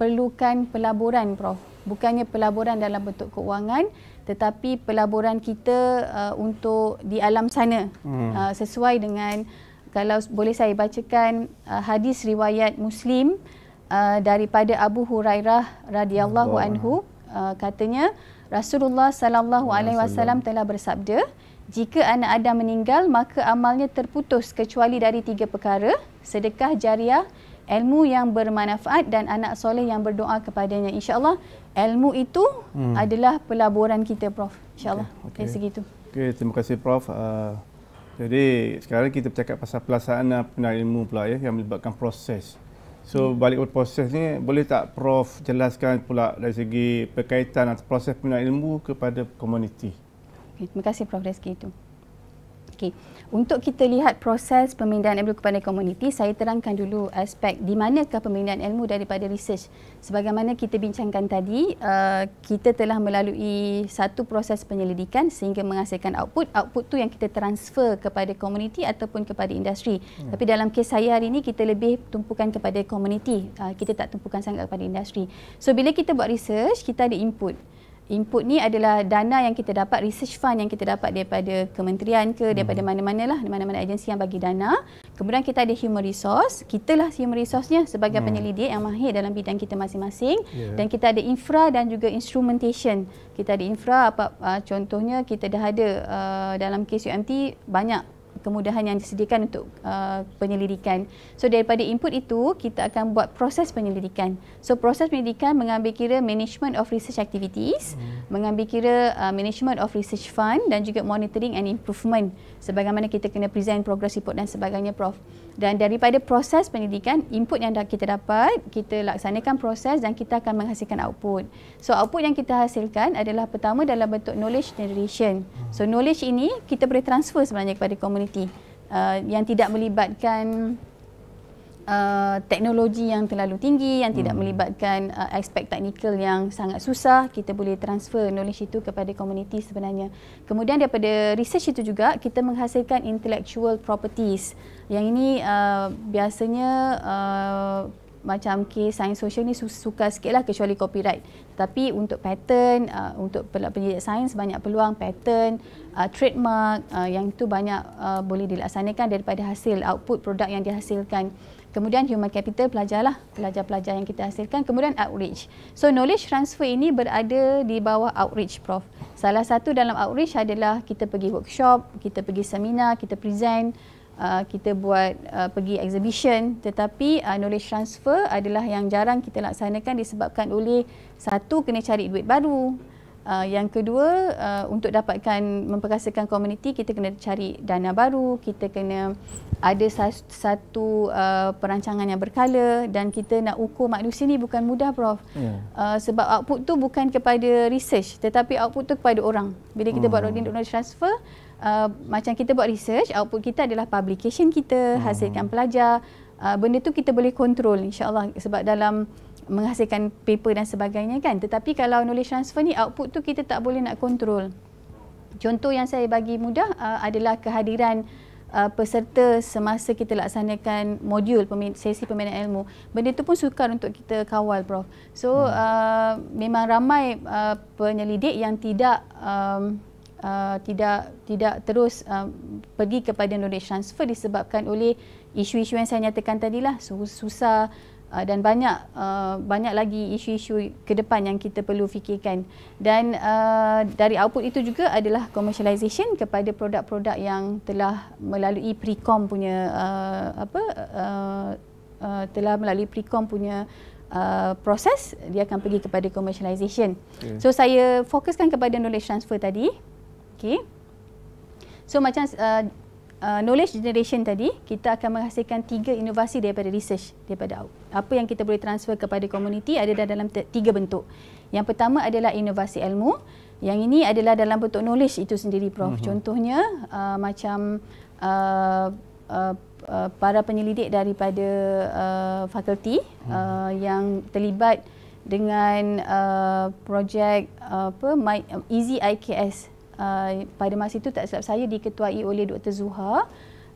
perlukan pelaburan prof bukannya pelaburan dalam bentuk keuangan tetapi pelaburan kita uh, untuk di alam sana hmm. uh, sesuai dengan kalau boleh saya bacakan uh, hadis riwayat Muslim uh, daripada Abu Hurairah radhiyallahu anhu uh, katanya Rasulullah sallallahu alaihi wasallam telah bersabda jika anak Adam meninggal maka amalnya terputus kecuali dari tiga perkara sedekah jariah ilmu yang bermanfaat dan anak soleh yang berdoa kepadanya insyaallah ilmu itu hmm. adalah pelaburan kita prof insyaallah okay. okay. okay, segitu okey terima kasih prof uh, jadi sekarang kita bercakap pasal pelaksanaan ah, penal ilmu pula ya yang melibatkan proses So hmm. balik ke proses ni boleh tak prof jelaskan pula dari segi perkaitan atau proses penilaian ilmu kepada komuniti. Okay, terima kasih prof rezeki itu rezeki. Untuk kita lihat proses pemindahan ilmu kepada komuniti, saya terangkan dulu aspek di manakah pemindahan ilmu daripada research. Sebagaimana kita bincangkan tadi, uh, kita telah melalui satu proses penyelidikan sehingga menghasilkan output. Output tu yang kita transfer kepada komuniti ataupun kepada industri. Hmm. Tapi dalam kes saya hari ini, kita lebih tumpukan kepada komuniti. Uh, kita tak tumpukan sangat kepada industri. So, bila kita buat research, kita ada input input ni adalah dana yang kita dapat research fund yang kita dapat daripada kementerian ke hmm. daripada mana mana lah, mana-mana agensi yang bagi dana kemudian kita ada human resource kitalah human resource-nya sebagai hmm. penyelidik yang mahir dalam bidang kita masing-masing yeah. dan kita ada infra dan juga instrumentation kita ada infra apa uh, contohnya kita dah ada uh, dalam KSUMT banyak kemudahan yang disediakan untuk uh, penyelidikan. So daripada input itu kita akan buat proses penyelidikan. So proses penyelidikan mengambil kira management of research activities, hmm. mengambil kira uh, management of research fund dan juga monitoring and improvement sebagaimana kita kena present progress report dan sebagainya prof dan daripada proses pendidikan input yang dah kita dapat kita laksanakan proses dan kita akan menghasilkan output so output yang kita hasilkan adalah pertama dalam bentuk knowledge generation so knowledge ini kita boleh transfer sebenarnya kepada community uh, yang tidak melibatkan Uh, teknologi yang terlalu tinggi yang tidak hmm. melibatkan uh, aspek teknikal yang sangat susah kita boleh transfer knowledge itu kepada komuniti sebenarnya kemudian daripada research itu juga kita menghasilkan intellectual properties yang ini uh, biasanya uh, macam ke sains sosial ni suka sikit lah kecuali copyright tapi untuk pattern uh, untuk penyelidik sains banyak peluang pattern uh, trademark uh, yang itu banyak boleh dilaksanakan daripada hasil output produk yang dihasilkan Kemudian human capital pelajarlah, pelajar-pelajar yang kita hasilkan. Kemudian outreach. So knowledge transfer ini berada di bawah outreach prof. Salah satu dalam outreach adalah kita pergi workshop, kita pergi seminar, kita present, uh, kita buat uh, pergi exhibition. Tetapi uh, knowledge transfer adalah yang jarang kita laksanakan disebabkan oleh satu kena cari duit baru, Uh, yang kedua uh, untuk dapatkan memperkasakan komuniti kita kena cari dana baru kita kena ada satu uh, perancangan yang berkala dan kita nak ukur manusia ni bukan mudah prof yeah. uh, sebab output tu bukan kepada research tetapi output tu kepada orang bila kita hmm. buat knowledge transfer uh, macam kita buat research output kita adalah publication kita hmm. hasilkan pelajar uh, benda tu kita boleh control insyaallah sebab dalam menghasilkan paper dan sebagainya kan tetapi kalau knowledge transfer ni output tu kita tak boleh nak kontrol contoh yang saya bagi mudah uh, adalah kehadiran uh, peserta semasa kita laksanakan modul sesi pembinaan ilmu benda tu pun sukar untuk kita kawal prof so hmm. uh, memang ramai uh, penyelidik yang tidak um, uh, tidak tidak terus uh, pergi kepada knowledge transfer disebabkan oleh isu-isu yang saya nyatakan tadilah susah uh, dan banyak uh, banyak lagi isu-isu ke depan yang kita perlu fikirkan dan uh, dari output itu juga adalah commercialisation kepada produk-produk yang telah melalui precom punya uh, apa uh, uh, telah melalui precom punya Uh, proses dia akan pergi kepada commercialization. Okay. So saya fokuskan kepada knowledge transfer tadi. Okay. So macam uh, uh, knowledge generation tadi, kita akan menghasilkan tiga inovasi daripada research daripada AUK. Apa yang kita boleh transfer kepada komuniti ada dalam tiga bentuk. Yang pertama adalah inovasi ilmu. Yang ini adalah dalam bentuk knowledge itu sendiri, Prof. Uh-huh. Contohnya uh, macam uh, uh, uh, para penyelidik daripada uh, fakulti mhm. uh, uh-huh. yang terlibat dengan uh, projek uh, apa My, uh, Easy IKS Eh, pada masa itu tak silap saya diketuai oleh Dr. Zuha.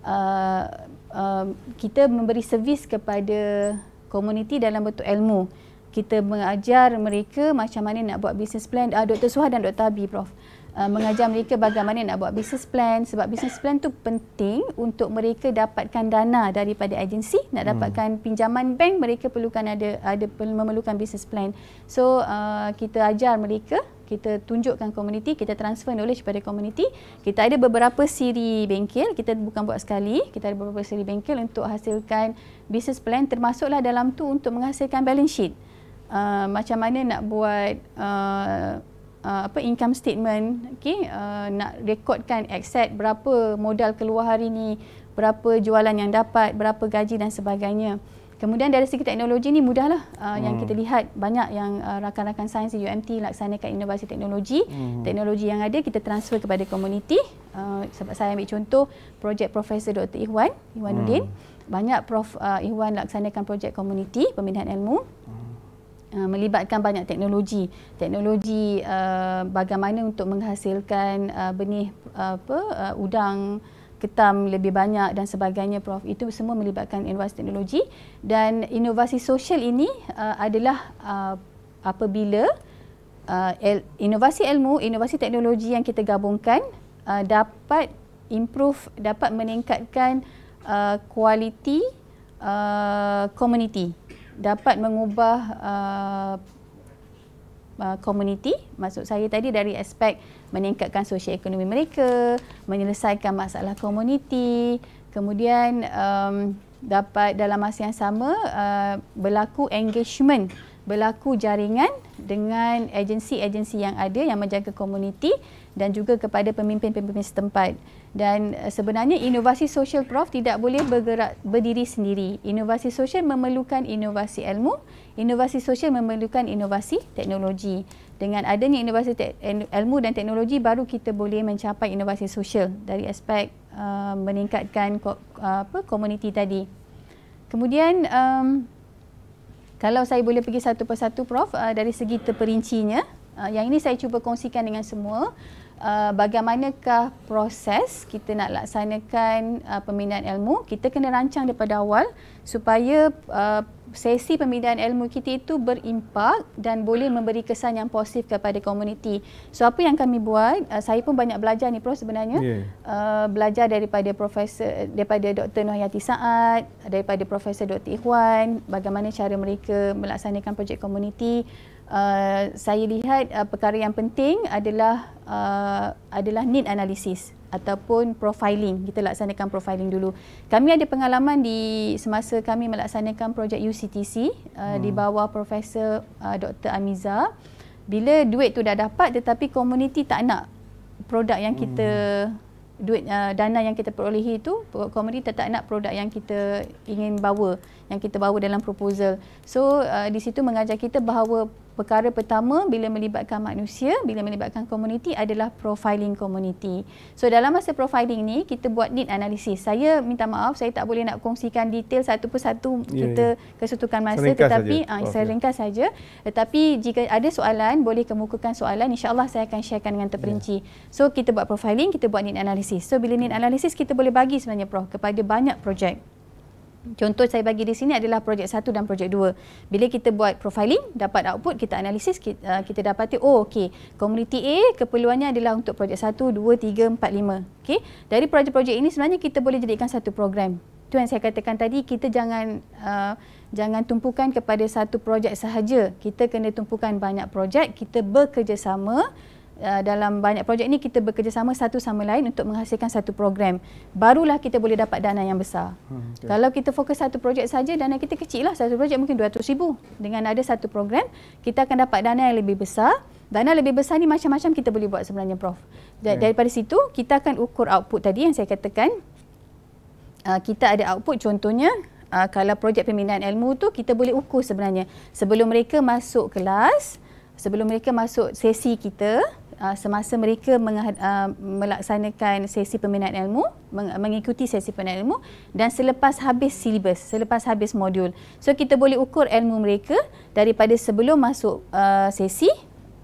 Uh, uh, kita memberi servis kepada komuniti dalam bentuk ilmu. Kita mengajar mereka macam mana nak buat business plan. Uh, Dr. Zuha dan Dr. Abi, Prof. Uh, mengajar mereka bagaimana nak buat business plan. Sebab business plan tu penting untuk mereka dapatkan dana daripada agensi. Nak hmm. dapatkan pinjaman bank, mereka perlukan ada, ada memerlukan business plan. So, uh, kita ajar mereka kita tunjukkan komuniti, kita transfer knowledge kepada komuniti. Kita ada beberapa siri bengkel, kita bukan buat sekali, kita ada beberapa siri bengkel untuk hasilkan business plan termasuklah dalam tu untuk menghasilkan balance sheet. Uh, macam mana nak buat uh, Uh, apa income statement Okay, uh, nak rekodkan asset berapa modal keluar hari ni berapa jualan yang dapat berapa gaji dan sebagainya Kemudian dari segi teknologi ini mudahlah uh, hmm. yang kita lihat banyak yang uh, rakan-rakan sains di UMT laksanakan inovasi teknologi. Hmm. Teknologi yang ada kita transfer kepada komuniti. Uh, sebab saya ambil contoh projek Profesor Dr. Ihwan, Ihwan Udin. Hmm. Banyak Prof uh, Ihwan laksanakan projek komuniti pembinaan ilmu. Hmm. Uh, melibatkan banyak teknologi. Teknologi uh, bagaimana untuk menghasilkan uh, benih uh, apa uh, udang ketam lebih banyak dan sebagainya Prof itu semua melibatkan inovasi teknologi dan inovasi sosial ini uh, adalah uh, apabila uh, el- inovasi ilmu inovasi teknologi yang kita gabungkan uh, dapat improve dapat meningkatkan uh, kualiti uh, uh, community dapat mengubah uh, Uh, community maksud saya tadi dari aspek meningkatkan sosial ekonomi mereka menyelesaikan masalah komuniti kemudian um, dapat dalam masa yang sama uh, berlaku engagement berlaku jaringan dengan agensi-agensi yang ada yang menjaga komuniti dan juga kepada pemimpin-pemimpin setempat dan eh, sebenarnya inovasi sosial prof tidak boleh bergerak berdiri sendiri inovasi sosial memerlukan inovasi ilmu inovasi sosial memerlukan inovasi teknologi dengan adanya inovasi ilmu dan teknologi baru kita boleh mencapai inovasi sosial dari aspek uh, meningkatkan ko- eh, apa komuniti tadi kemudian um, kalau saya boleh pergi satu persatu prof uh, dari segi terperincinya uh, yang ini saya cuba kongsikan dengan semua Uh, bagaimanakah proses kita nak laksanakan uh, pembinaan ilmu kita kena rancang daripada awal supaya uh, sesi pembinaan ilmu kita itu berimpak dan boleh memberi kesan yang positif kepada komuniti so apa yang kami buat uh, saya pun banyak belajar ni prof sebenarnya yeah. uh, belajar daripada profesor daripada Dr Nohayati Saad daripada Profesor Dr Ikhwan bagaimana cara mereka melaksanakan projek komuniti uh, saya lihat uh, perkara yang penting adalah uh, adalah need analysis ataupun profiling. Kita laksanakan profiling dulu. Kami ada pengalaman di semasa kami melaksanakan projek UCTC uh, hmm. di bawah Profesor uh, Dr. Amiza. Bila duit tu dah dapat tetapi komuniti tak nak produk yang kita hmm duit uh, dana yang kita perolehi itu komuniti tak nak produk yang kita ingin bawa yang kita bawa dalam proposal. So uh, di situ mengajar kita bahawa perkara pertama bila melibatkan manusia, bila melibatkan komuniti adalah profiling komuniti. So dalam masa profiling ni kita buat need analysis. Saya minta maaf saya tak boleh nak kongsikan detail satu persatu yeah, ya, ya. kita yeah. kesutukan masa seringkas tetapi saja. Uh, saya ya. ringkas saja. Tetapi jika ada soalan boleh kemukakan soalan insya-Allah saya akan sharekan dengan terperinci. Yeah. So kita buat profiling, kita buat need analysis. So bila need analysis kita boleh bagi sebenarnya prof kepada banyak projek. Contoh saya bagi di sini adalah projek satu dan projek dua. Bila kita buat profiling, dapat output, kita analisis, kita, uh, kita dapati, oh okey, komuniti A keperluannya adalah untuk projek satu, dua, tiga, empat, lima, Okay. Dari projek-projek ini sebenarnya kita boleh jadikan satu program. Itu yang saya katakan tadi, kita jangan uh, jangan tumpukan kepada satu projek sahaja. Kita kena tumpukan banyak projek, kita bekerjasama, Uh, dalam banyak projek ni kita bekerjasama satu sama lain untuk menghasilkan satu program barulah kita boleh dapat dana yang besar hmm, okay. kalau kita fokus satu projek saja dana kita kecil lah satu projek mungkin 200000 dengan ada satu program kita akan dapat dana yang lebih besar dana lebih besar ni macam-macam kita boleh buat sebenarnya prof okay. daripada situ kita akan ukur output tadi yang saya katakan uh, kita ada output contohnya uh, kalau projek pembinaan ilmu tu kita boleh ukur sebenarnya sebelum mereka masuk kelas Sebelum mereka masuk sesi kita, Uh, semasa mereka uh, melaksanakan sesi peminat ilmu, mengikuti sesi peminat ilmu dan selepas habis silibus, selepas habis modul. So kita boleh ukur ilmu mereka daripada sebelum masuk uh, sesi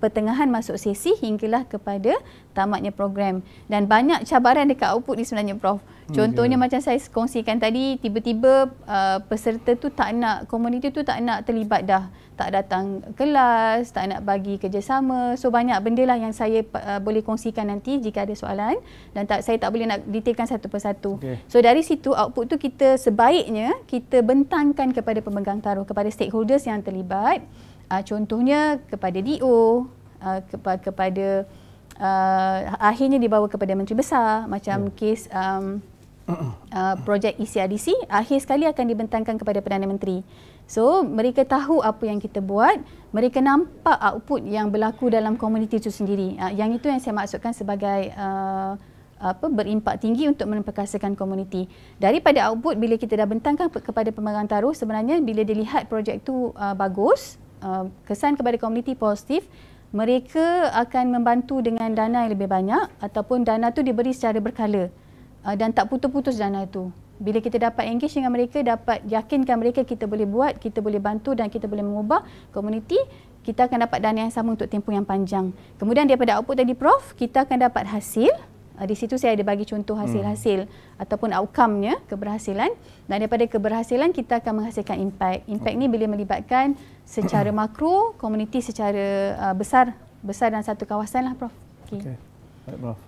pertengahan masuk sesi hinggalah kepada tamatnya program. Dan banyak cabaran dekat output ni sebenarnya Prof. Hmm, Contohnya okay. Ya. macam saya kongsikan tadi, tiba-tiba uh, peserta tu tak nak, komuniti tu tak nak terlibat dah. Tak datang kelas, tak nak bagi kerjasama. So banyak benda lah yang saya uh, boleh kongsikan nanti jika ada soalan. Dan tak saya tak boleh nak detailkan satu persatu. Okay. So dari situ output tu kita sebaiknya kita bentangkan kepada pemegang taruh, kepada stakeholders yang terlibat uh, contohnya kepada DO uh, ah, kepa- kepada uh, akhirnya dibawa kepada menteri besar macam yeah. kes um, uh, [COUGHS] projek ECRDC akhir sekali akan dibentangkan kepada Perdana Menteri so mereka tahu apa yang kita buat mereka nampak output yang berlaku dalam komuniti itu sendiri uh, yang itu yang saya maksudkan sebagai uh, apa berimpak tinggi untuk memperkasakan komuniti. Daripada output bila kita dah bentangkan kepada pemegang taruh sebenarnya bila dilihat projek itu uh, bagus, uh, kesan kepada komuniti positif mereka akan membantu dengan dana yang lebih banyak ataupun dana tu diberi secara berkala uh, dan tak putus-putus dana itu. Bila kita dapat engage dengan mereka, dapat yakinkan mereka kita boleh buat, kita boleh bantu dan kita boleh mengubah komuniti, kita akan dapat dana yang sama untuk tempoh yang panjang. Kemudian daripada output tadi Prof, kita akan dapat hasil uh, di situ saya ada bagi contoh hmm. hasil-hasil hmm. ataupun outcome-nya keberhasilan dan daripada keberhasilan kita akan menghasilkan impact. Impact oh. ni boleh melibatkan secara [CLEARS THROAT] makro, komuniti secara uh, besar, besar dalam satu kawasan lah Prof. Okey. Okay. Baik Prof.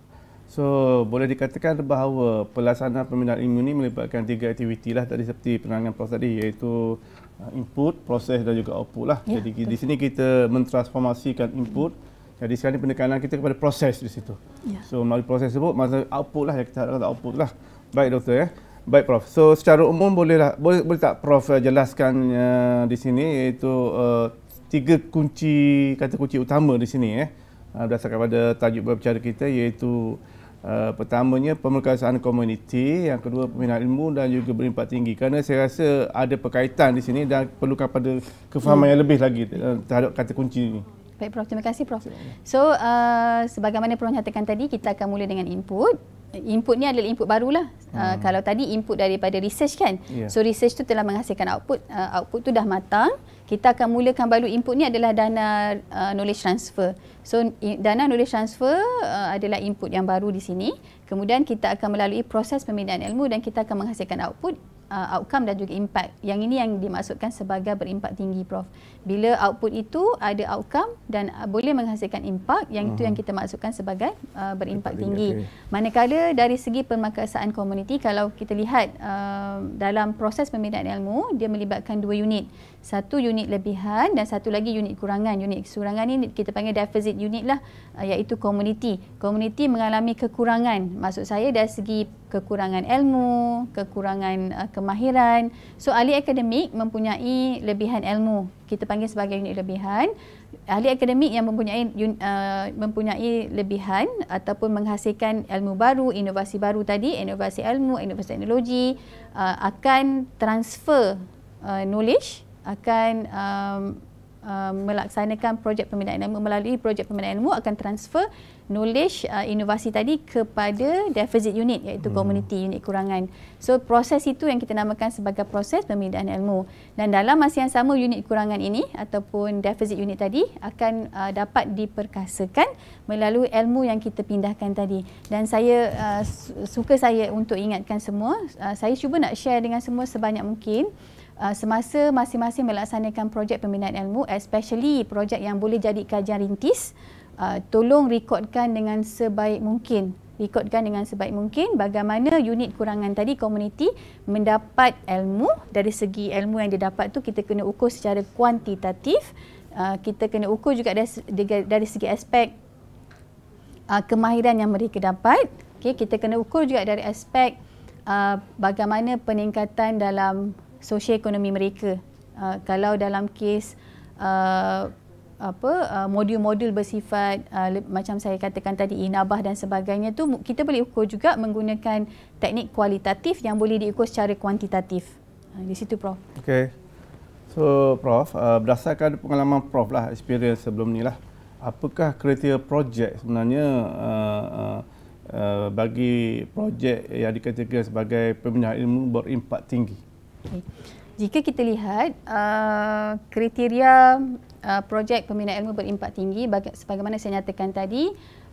So boleh dikatakan bahawa pelaksanaan pembinaan imun ini melibatkan tiga aktiviti lah tadi seperti penerangan Prof tadi iaitu eh, input, proses dan juga output lah. Ya, Jadi betul. di sini kita mentransformasikan input hmm jadi sekarang ni penekanan kita kepada proses di situ. Yeah. So melalui proses itu, masa output lah yang kita harapkan output lah. Baik doktor ya. Baik Prof. So secara umum bolehlah, boleh, boleh tak Prof eh, jelaskan uh, di sini iaitu uh, tiga kunci, kata kunci utama di sini eh. berdasarkan pada tajuk berbicara kita iaitu Uh, pertamanya pemerkasaan komuniti, yang kedua peminat ilmu dan juga berimpak tinggi. Kerana saya rasa ada perkaitan di sini dan perlukan pada kefahaman hmm. yang lebih lagi terhadap kata kunci ini. Baik Prof, terima kasih Prof. So, uh, sebagaimana Prof nyatakan tadi, kita akan mula dengan input. Input ni adalah input barulah. Uh, hmm. Kalau tadi input daripada research kan. Yeah. So, research tu telah menghasilkan output. Uh, output tu dah matang. Kita akan mulakan baru input ni adalah dana uh, knowledge transfer. So, dana knowledge transfer uh, adalah input yang baru di sini. Kemudian kita akan melalui proses pemindahan ilmu dan kita akan menghasilkan output, uh, outcome dan juga impact. Yang ini yang dimaksudkan sebagai berimpak tinggi, Prof bila output itu ada outcome dan uh, boleh menghasilkan impak yang uh itu yang hmm. kita maksudkan sebagai uh, berimpak tinggi. tinggi. Manakala dari segi pemerkasaan komuniti kalau kita lihat uh, dalam proses pembinaan ilmu dia melibatkan dua unit. Satu unit lebihan dan satu lagi unit kurangan. Unit kurangan ini kita panggil deficit unit lah uh, iaitu komuniti. Komuniti mengalami kekurangan maksud saya dari segi kekurangan ilmu, kekurangan uh, kemahiran. So ahli akademik mempunyai lebihan ilmu kita panggil sebagai unit lebihan ahli akademik yang mempunyai uh, mempunyai lebihan ataupun menghasilkan ilmu baru inovasi baru tadi inovasi ilmu inovasi teknologi uh, akan transfer uh, knowledge akan um, uh, melaksanakan projek pembinaan ilmu melalui projek pembinaan ilmu akan transfer knowledge uh, inovasi tadi kepada deficit unit iaitu hmm. community unit kurangan. So proses itu yang kita namakan sebagai proses pembinaan ilmu. Dan dalam masa yang sama unit kurangan ini ataupun deficit unit tadi akan uh, dapat diperkasakan melalui ilmu yang kita pindahkan tadi. Dan saya uh, suka saya untuk ingatkan semua, uh, saya cuba nak share dengan semua sebanyak mungkin. Uh, semasa masing-masing melaksanakan projek pembinaan ilmu especially projek yang boleh jadi kajian rintis uh, tolong rekodkan dengan sebaik mungkin rekodkan dengan sebaik mungkin bagaimana unit kurangan tadi komuniti mendapat ilmu dari segi ilmu yang dia dapat tu kita kena ukur secara kuantitatif uh, kita kena ukur juga dari, dari segi aspek kemahiran yang mereka dapat okey kita kena ukur juga dari aspek uh, bagaimana peningkatan dalam sosioekonomi mereka. Uh, kalau dalam kes uh, apa uh, modul-modul bersifat uh, macam saya katakan tadi inabah dan sebagainya tu kita boleh ukur juga menggunakan teknik kualitatif yang boleh diukur secara kuantitatif. Uh, di situ prof. Okay. So prof, uh, berdasarkan pengalaman prof lah experience sebelum ni lah. Apakah kriteria projek sebenarnya uh, uh, uh, bagi projek yang dikategorikan sebagai pembinaan ilmu berimpak tinggi? Okay. Jika kita lihat uh, kriteria uh, projek pembinaan ilmu berimpak tinggi baga- sebagaimana saya nyatakan tadi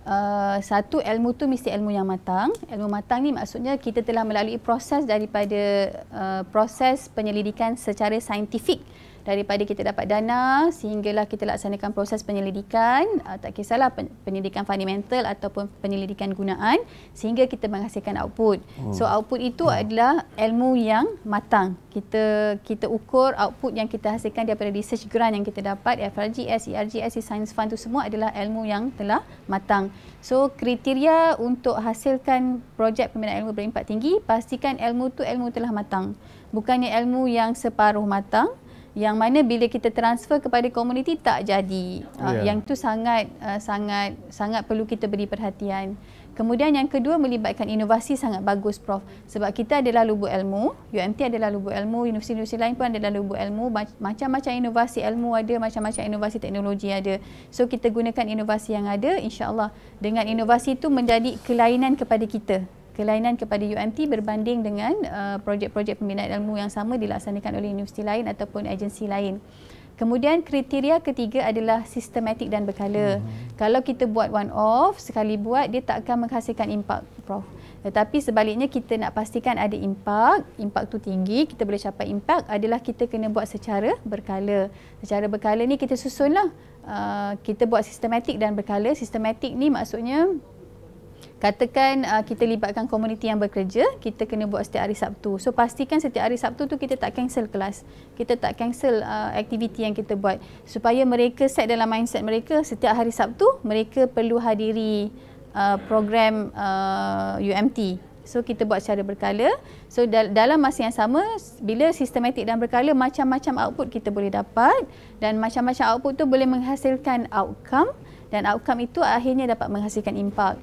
Uh, satu ilmu tu mesti ilmu yang matang. Ilmu matang ni maksudnya kita telah melalui proses daripada uh, proses penyelidikan secara saintifik daripada kita dapat dana sehinggalah kita laksanakan proses penyelidikan uh, tak kisahlah pen- penyelidikan fundamental ataupun penyelidikan gunaan sehingga kita menghasilkan output. Hmm. So output itu hmm. adalah ilmu yang matang. Kita kita ukur output yang kita hasilkan daripada research grant yang kita dapat FRGS, ERGS, e Science Fund itu semua adalah ilmu yang telah matang. So kriteria untuk hasilkan projek pembinaan ilmu berimpak tinggi pastikan ilmu tu ilmu telah matang. Bukannya ilmu yang separuh matang yang mana bila kita transfer kepada komuniti tak jadi yeah. uh, ya. yang itu sangat uh, sangat sangat perlu kita beri perhatian kemudian yang kedua melibatkan inovasi sangat bagus prof sebab kita adalah lubu ilmu UMT adalah lubu ilmu universiti-universiti lain pun adalah lubu ilmu macam-macam inovasi ilmu ada macam-macam inovasi teknologi ada so kita gunakan inovasi yang ada insyaallah dengan inovasi itu menjadi kelainan kepada kita kelainan kepada UMT berbanding dengan uh, projek-projek pembinaan ilmu yang sama dilaksanakan oleh universiti lain ataupun agensi lain. Kemudian kriteria ketiga adalah sistematik dan berkala. Hmm. Kalau kita buat one off sekali buat dia tak akan menghasilkan impak prof. Tetapi sebaliknya kita nak pastikan ada impak, impak tu tinggi, kita boleh capai impak adalah kita kena buat secara berkala. Secara berkala ni kita susunlah uh, kita buat sistematik dan berkala. Sistematik ni maksudnya katakan uh, kita libatkan komuniti yang bekerja kita kena buat setiap hari Sabtu so pastikan setiap hari Sabtu tu kita tak cancel kelas kita tak cancel uh, aktiviti yang kita buat supaya mereka set dalam mindset mereka setiap hari Sabtu mereka perlu hadiri uh, program uh, UMT so kita buat secara berkala so dal- dalam masa yang sama bila sistematik dan berkala macam-macam output kita boleh dapat dan macam-macam output tu boleh menghasilkan outcome dan outcome itu akhirnya dapat menghasilkan impak.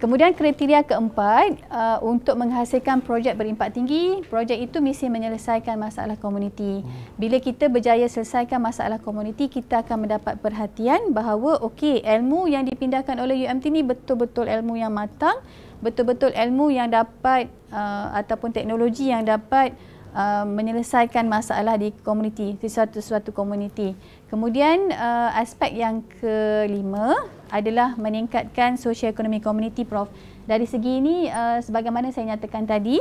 Kemudian kriteria keempat uh, untuk menghasilkan projek berimpak tinggi, projek itu mesti menyelesaikan masalah komuniti. Hmm. Bila kita berjaya selesaikan masalah komuniti, kita akan mendapat perhatian bahawa okey, ilmu yang dipindahkan oleh UMT ini betul-betul ilmu yang matang, betul-betul ilmu yang dapat uh, ataupun teknologi yang dapat Uh, menyelesaikan masalah di komuniti, di suatu-suatu komuniti. Kemudian uh, aspek yang kelima adalah meningkatkan sosioekonomi komuniti prof dari segi ini uh, sebagaimana saya nyatakan tadi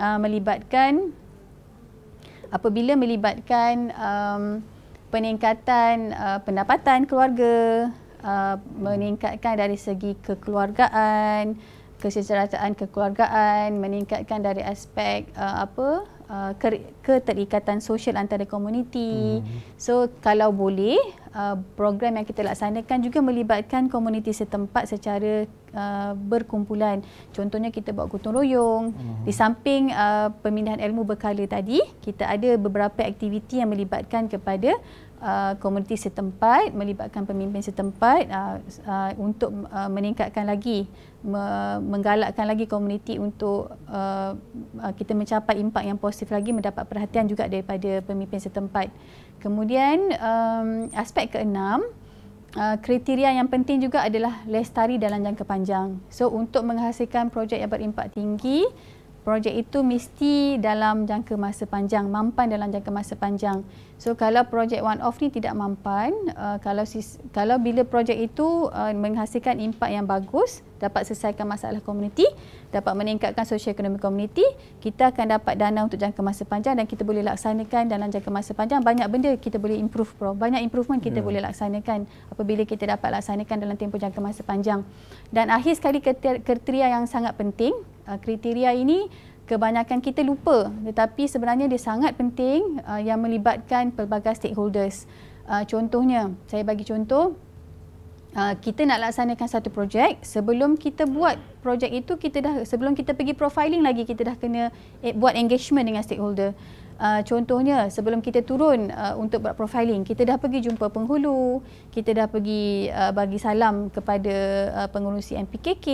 uh, melibatkan apabila melibatkan um, peningkatan uh, pendapatan keluarga uh, meningkatkan dari segi kekeluargaan kesejahteraan kekeluargaan meningkatkan dari aspek uh, apa uh, keterikatan sosial antara komuniti hmm. so kalau boleh Uh, program yang kita laksanakan juga melibatkan komuniti setempat secara uh, berkumpulan. Contohnya kita buat gotong royong. Uh-huh. Di samping uh, pemindahan ilmu berkala tadi, kita ada beberapa aktiviti yang melibatkan kepada uh, komuniti setempat, melibatkan pemimpin setempat uh, uh, untuk uh, meningkatkan lagi, me- menggalakkan lagi komuniti untuk uh, uh, kita mencapai impak yang positif lagi, mendapat perhatian juga daripada pemimpin setempat. Kemudian um, aspek keenam uh, kriteria yang penting juga adalah lestari dalam jangka panjang. So untuk menghasilkan projek yang berimpak tinggi, projek itu mesti dalam jangka masa panjang, mampan dalam jangka masa panjang. So kalau projek one off ni tidak mampan, uh, kalau kalau bila projek itu uh, menghasilkan impak yang bagus, dapat selesaikan masalah komuniti, dapat meningkatkan sosial ekonomi komuniti, kita akan dapat dana untuk jangka masa panjang dan kita boleh laksanakan dalam jangka masa panjang banyak benda kita boleh improve pro. Banyak improvement kita yeah. Hmm. boleh laksanakan apabila kita dapat laksanakan dalam tempoh jangka masa panjang. Dan akhir sekali kriteria yang sangat penting, uh, kriteria ini kebanyakan kita lupa tetapi sebenarnya dia sangat penting uh, yang melibatkan pelbagai stakeholders. Uh, contohnya, saya bagi contoh Uh, kita nak laksanakan satu projek sebelum kita buat projek itu kita dah sebelum kita pergi profiling lagi kita dah kena eh, buat engagement dengan stakeholder Uh, contohnya sebelum kita turun uh, untuk buat profiling kita dah pergi jumpa penghulu kita dah pergi uh, bagi salam kepada uh, pengurusi MPKK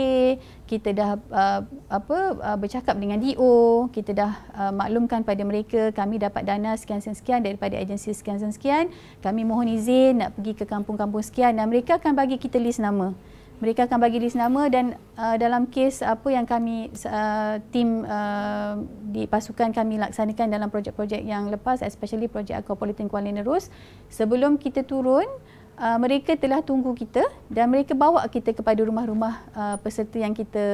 kita dah uh, apa uh, bercakap dengan DO e kita dah uh, maklumkan pada mereka kami dapat dana sekian-sekian daripada agensi sekian-sekian kami mohon izin nak pergi ke kampung-kampung sekian dan mereka akan bagi kita list nama mereka akan bagi list nama dan uh, dalam kes apa yang kami uh, tim uh, di pasukan kami laksanakan dalam projek-projek yang lepas especially projek Aquapolitan Kuala Nerus sebelum kita turun uh, mereka telah tunggu kita dan mereka bawa kita kepada rumah-rumah uh, peserta yang kita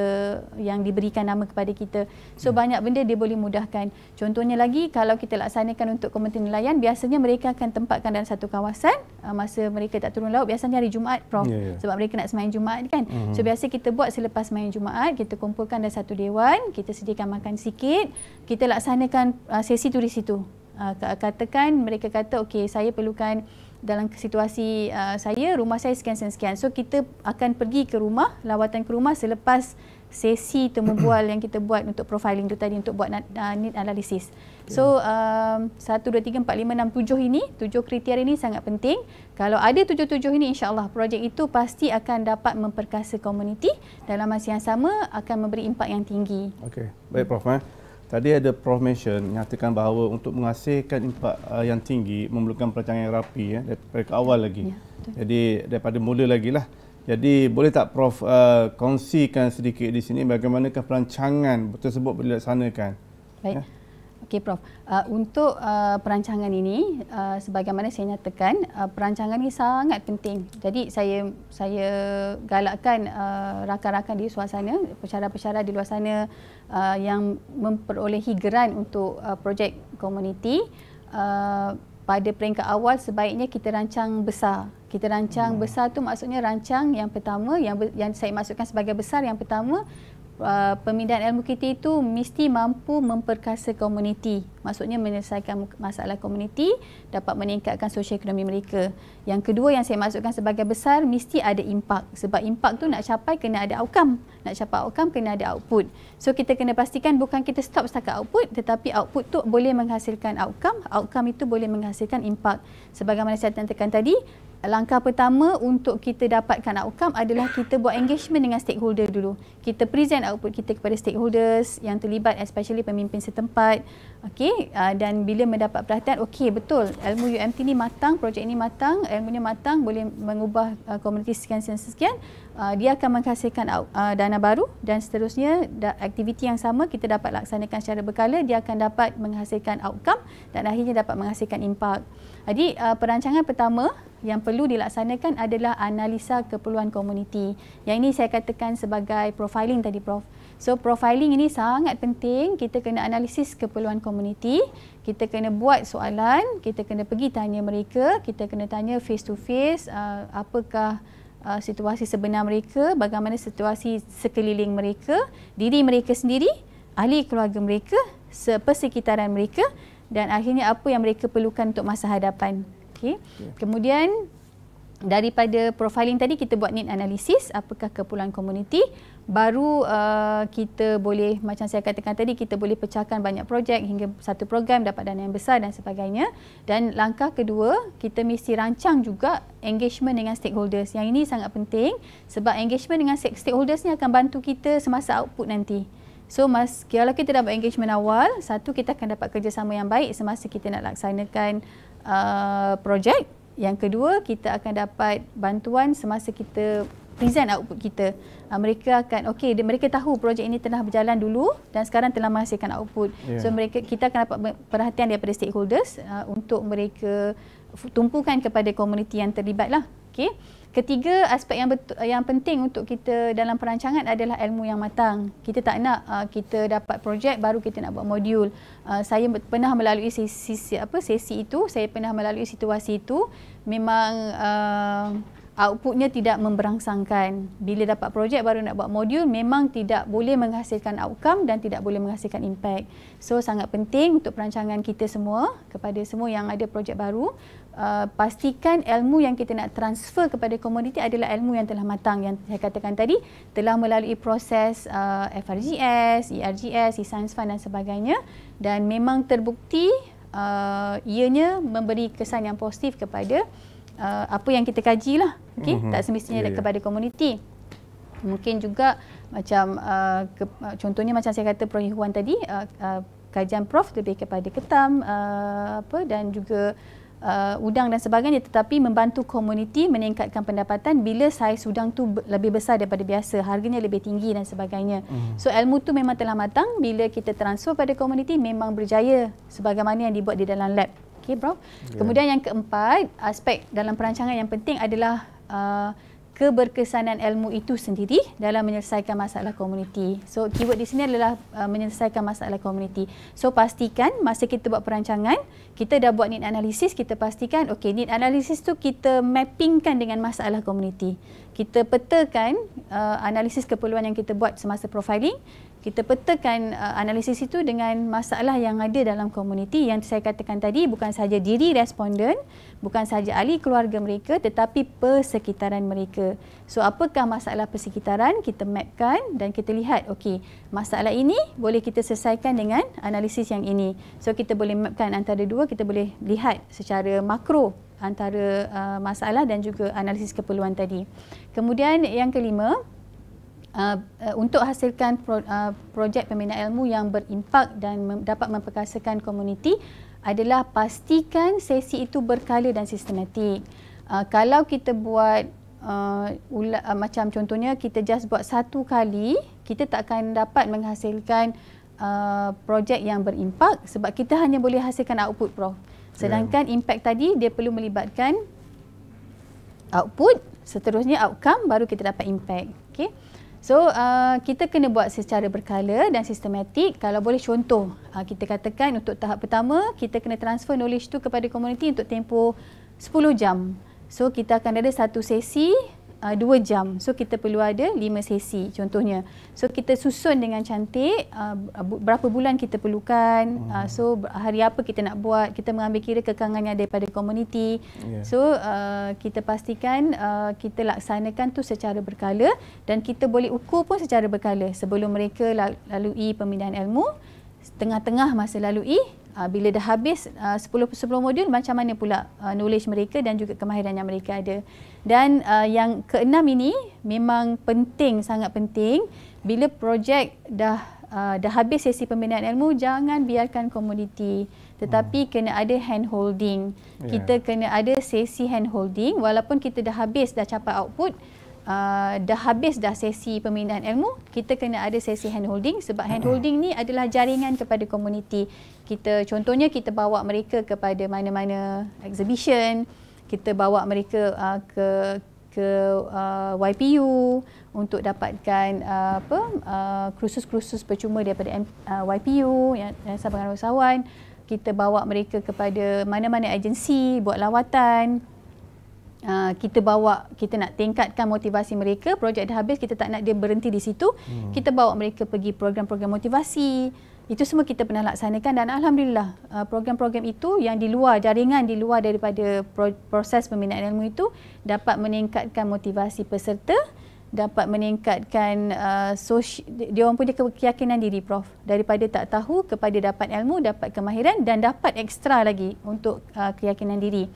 yang diberikan nama kepada kita. So yeah. Hmm. banyak benda dia boleh mudahkan. Contohnya lagi kalau kita laksanakan untuk komuniti nelayan biasanya mereka akan tempatkan dalam satu kawasan uh, masa mereka tak turun laut biasanya hari Jumaat prof yeah, yeah. sebab mereka nak semain Jumaat kan. Mm-hmm. So hmm. biasa kita buat selepas main Jumaat kita kumpulkan dalam satu dewan, kita sediakan makan sikit, kita laksanakan uh, sesi turis itu. Uh, katakan mereka kata okey saya perlukan dalam situasi uh, saya rumah saya sekian sekian so kita akan pergi ke rumah lawatan ke rumah selepas sesi temu bual yang kita buat untuk profiling tu tadi untuk buat uh, need analysis. So uh, 1 2 3 4 5 6 7 ini, 7 kriteria ini sangat penting. Kalau ada 7-7 ini insya-Allah projek itu pasti akan dapat memperkasa komuniti dalam masa yang sama akan memberi impak yang tinggi. Okey. Baik Prof. Hmm. Eh. Tadi ada Prof mention nyatakan bahawa untuk menghasilkan impak uh, yang tinggi memerlukan perancangan yang rapi ya daripada ke awal lagi. Ya, Jadi daripada mula lagi lah. Jadi boleh tak Prof uh, kongsikan sedikit di sini bagaimanakah perancangan tersebut boleh dilaksanakan? Baik. Ya? Okey Prof, uh, untuk uh, perancangan ini uh, sebagaimana saya nyatakan uh, perancangan ini sangat penting. Jadi saya saya galakkan uh, rakan-rakan di luar sana, pesara-pesara di luar sana uh, yang memperolehi geran untuk uh, projek komuniti uh, pada peringkat awal sebaiknya kita rancang besar. Kita rancang hmm. besar tu maksudnya rancang yang pertama yang yang saya maksudkan sebagai besar yang pertama uh, pemindahan ilmu kita itu mesti mampu memperkasa komuniti. Maksudnya menyelesaikan masalah komuniti dapat meningkatkan sosial ekonomi mereka. Yang kedua yang saya masukkan sebagai besar mesti ada impak. Sebab impak tu nak capai kena ada outcome. Nak capai outcome kena ada output. So kita kena pastikan bukan kita stop setakat output tetapi output tu boleh menghasilkan outcome. Outcome itu boleh menghasilkan impak. Sebagaimana saya tekan tadi, langkah pertama untuk kita dapatkan outcome adalah kita buat engagement dengan stakeholder dulu kita present output kita kepada stakeholders yang terlibat especially pemimpin setempat okey uh, dan bila mendapat perhatian okey betul ilmu UMT ni matang projek ini matang ilmunya matang boleh mengubah uh, komuniti sekian sekian, sekian uh, dia akan menghasilkan dana baru dan seterusnya aktiviti yang sama kita dapat laksanakan secara berkala dia akan dapat menghasilkan outcome dan akhirnya dapat menghasilkan impact jadi perancangan pertama yang perlu dilaksanakan adalah analisa keperluan komuniti. Yang ini saya katakan sebagai profiling tadi prof. So profiling ini sangat penting. Kita kena analisis keperluan komuniti, kita kena buat soalan, kita kena pergi tanya mereka, kita kena tanya face to face uh, apakah uh, situasi sebenar mereka, bagaimana situasi sekeliling mereka, diri mereka sendiri, ahli keluarga mereka, persekitaran mereka dan akhirnya apa yang mereka perlukan untuk masa hadapan. Okay. Ya. Kemudian daripada profiling tadi kita buat need analysis apakah keperluan komuniti baru uh, kita boleh macam saya katakan tadi kita boleh pecahkan banyak projek hingga satu program dapat dana yang besar dan sebagainya dan langkah kedua kita mesti rancang juga engagement dengan stakeholders yang ini sangat penting sebab engagement dengan stakeholders ni akan bantu kita semasa output nanti so mas kalau kita dapat engagement awal satu kita akan dapat kerjasama yang baik semasa kita nak laksanakan uh, projek yang kedua kita akan dapat bantuan semasa kita present output kita. Uh, mereka akan okey dia mereka tahu projek ini telah berjalan dulu dan sekarang telah menghasilkan output. Yeah. So mereka kita akan dapat perhatian daripada stakeholders uh, untuk mereka tumpukan kepada komuniti yang terlibatlah. Okey. Ketiga aspek yang betul, yang penting untuk kita dalam perancangan adalah ilmu yang matang. Kita tak nak uh, kita dapat projek baru kita nak buat modul. Uh, saya pernah melalui sesi, sesi apa sesi itu, saya pernah melalui situasi itu memang uh, outputnya tidak memberangsangkan. Bila dapat projek baru nak buat modul memang tidak boleh menghasilkan outcome dan tidak boleh menghasilkan impact. So sangat penting untuk perancangan kita semua kepada semua yang ada projek baru uh, pastikan ilmu yang kita nak transfer kepada komuniti adalah ilmu yang telah matang yang saya katakan tadi telah melalui proses uh, FRGS, ERGS, e-science fund dan sebagainya dan memang terbukti uh, ianya memberi kesan yang positif kepada uh, apa yang kita kaji lah. Okay? Mm-hmm. Tak semestinya yeah, ya. kepada yeah. komuniti. Mungkin juga macam uh, ke, uh, contohnya macam saya kata Prof. Hwan tadi, uh, uh, kajian Prof lebih kepada ketam uh, apa dan juga uh, udang dan sebagainya tetapi membantu komuniti meningkatkan pendapatan bila saiz udang tu lebih besar daripada biasa, harganya lebih tinggi dan sebagainya. Mm. So ilmu tu memang telah matang bila kita transfer pada komuniti memang berjaya sebagaimana yang dibuat di dalam lab okay bro. Yeah. Kemudian yang keempat aspek dalam perancangan yang penting adalah uh, keberkesanan ilmu itu sendiri dalam menyelesaikan masalah komuniti. So keyword di sini adalah uh, menyelesaikan masalah komuniti. So pastikan masa kita buat perancangan, kita dah buat need analysis, kita pastikan okey need analysis tu kita mappingkan dengan masalah komuniti. Kita petakan uh, analisis keperluan yang kita buat semasa profiling kita petakan uh, analisis itu dengan masalah yang ada dalam komuniti yang saya katakan tadi bukan sahaja diri responden, bukan sahaja ahli keluarga mereka tetapi persekitaran mereka. So apakah masalah persekitaran kita mapkan dan kita lihat okay, masalah ini boleh kita selesaikan dengan analisis yang ini. So kita boleh mapkan antara dua kita boleh lihat secara makro antara uh, masalah dan juga analisis keperluan tadi. Kemudian yang kelima, Uh, uh, untuk hasilkan pro, uh, projek pembinaan ilmu yang berimpak dan mem- dapat memperkasakan komuniti adalah pastikan sesi itu berkala dan sistematik. Uh, kalau kita buat uh, ula, uh, macam contohnya kita just buat satu kali, kita tak akan dapat menghasilkan uh, projek yang berimpak sebab kita hanya boleh hasilkan output prof. Sedangkan yeah. impact tadi dia perlu melibatkan output, seterusnya outcome baru kita dapat impact. Okay. So uh, kita kena buat secara berkala dan sistematik. Kalau boleh contoh, uh, kita katakan untuk tahap pertama, kita kena transfer knowledge tu kepada komuniti untuk tempoh 10 jam. So kita akan ada satu sesi uh, 2 jam. So kita perlu ada 5 sesi contohnya. So kita susun dengan cantik uh, uh berapa bulan kita perlukan. Uh, hmm. Uh, so hari apa kita nak buat, kita mengambil kira kekangan kekangannya daripada komuniti. Yeah. So uh, kita pastikan uh, kita laksanakan tu secara berkala dan kita boleh ukur pun secara berkala sebelum mereka lalui pemindahan ilmu, tengah-tengah masa lalui uh, bila dah habis uh, 10 10 modul macam mana pula uh, knowledge mereka dan juga kemahiran yang mereka ada dan uh, yang keenam ini memang penting sangat penting bila projek dah Uh, dah habis sesi pembinaan ilmu jangan biarkan komuniti tetapi hmm. kena ada hand holding yeah. kita kena ada sesi hand holding walaupun kita dah habis dah capai output uh, uh, dah habis dah sesi pemindahan ilmu, kita kena ada sesi handholding sebab hmm. handholding ni adalah jaringan kepada komuniti. Kita contohnya kita bawa mereka kepada mana-mana exhibition, kita bawa mereka uh, ke ke uh, YPU untuk dapatkan uh, apa uh, kursus-kursus percuma daripada M, uh, YPU yang, yang eh, Sabah dan kita bawa mereka kepada mana-mana agensi buat lawatan uh, kita bawa kita nak tingkatkan motivasi mereka projek dah habis kita tak nak dia berhenti di situ hmm. kita bawa mereka pergi program-program motivasi itu semua kita pernah laksanakan dan alhamdulillah ah, program-program itu yang di luar jaringan di luar daripada proses pembinaan ilmu itu dapat meningkatkan motivasi peserta dapat meningkatkan uh, ah, sosial, dia orang punya keyakinan diri prof daripada tak tahu kepada dapat ilmu dapat kemahiran dan dapat ekstra lagi untuk uh, keyakinan diri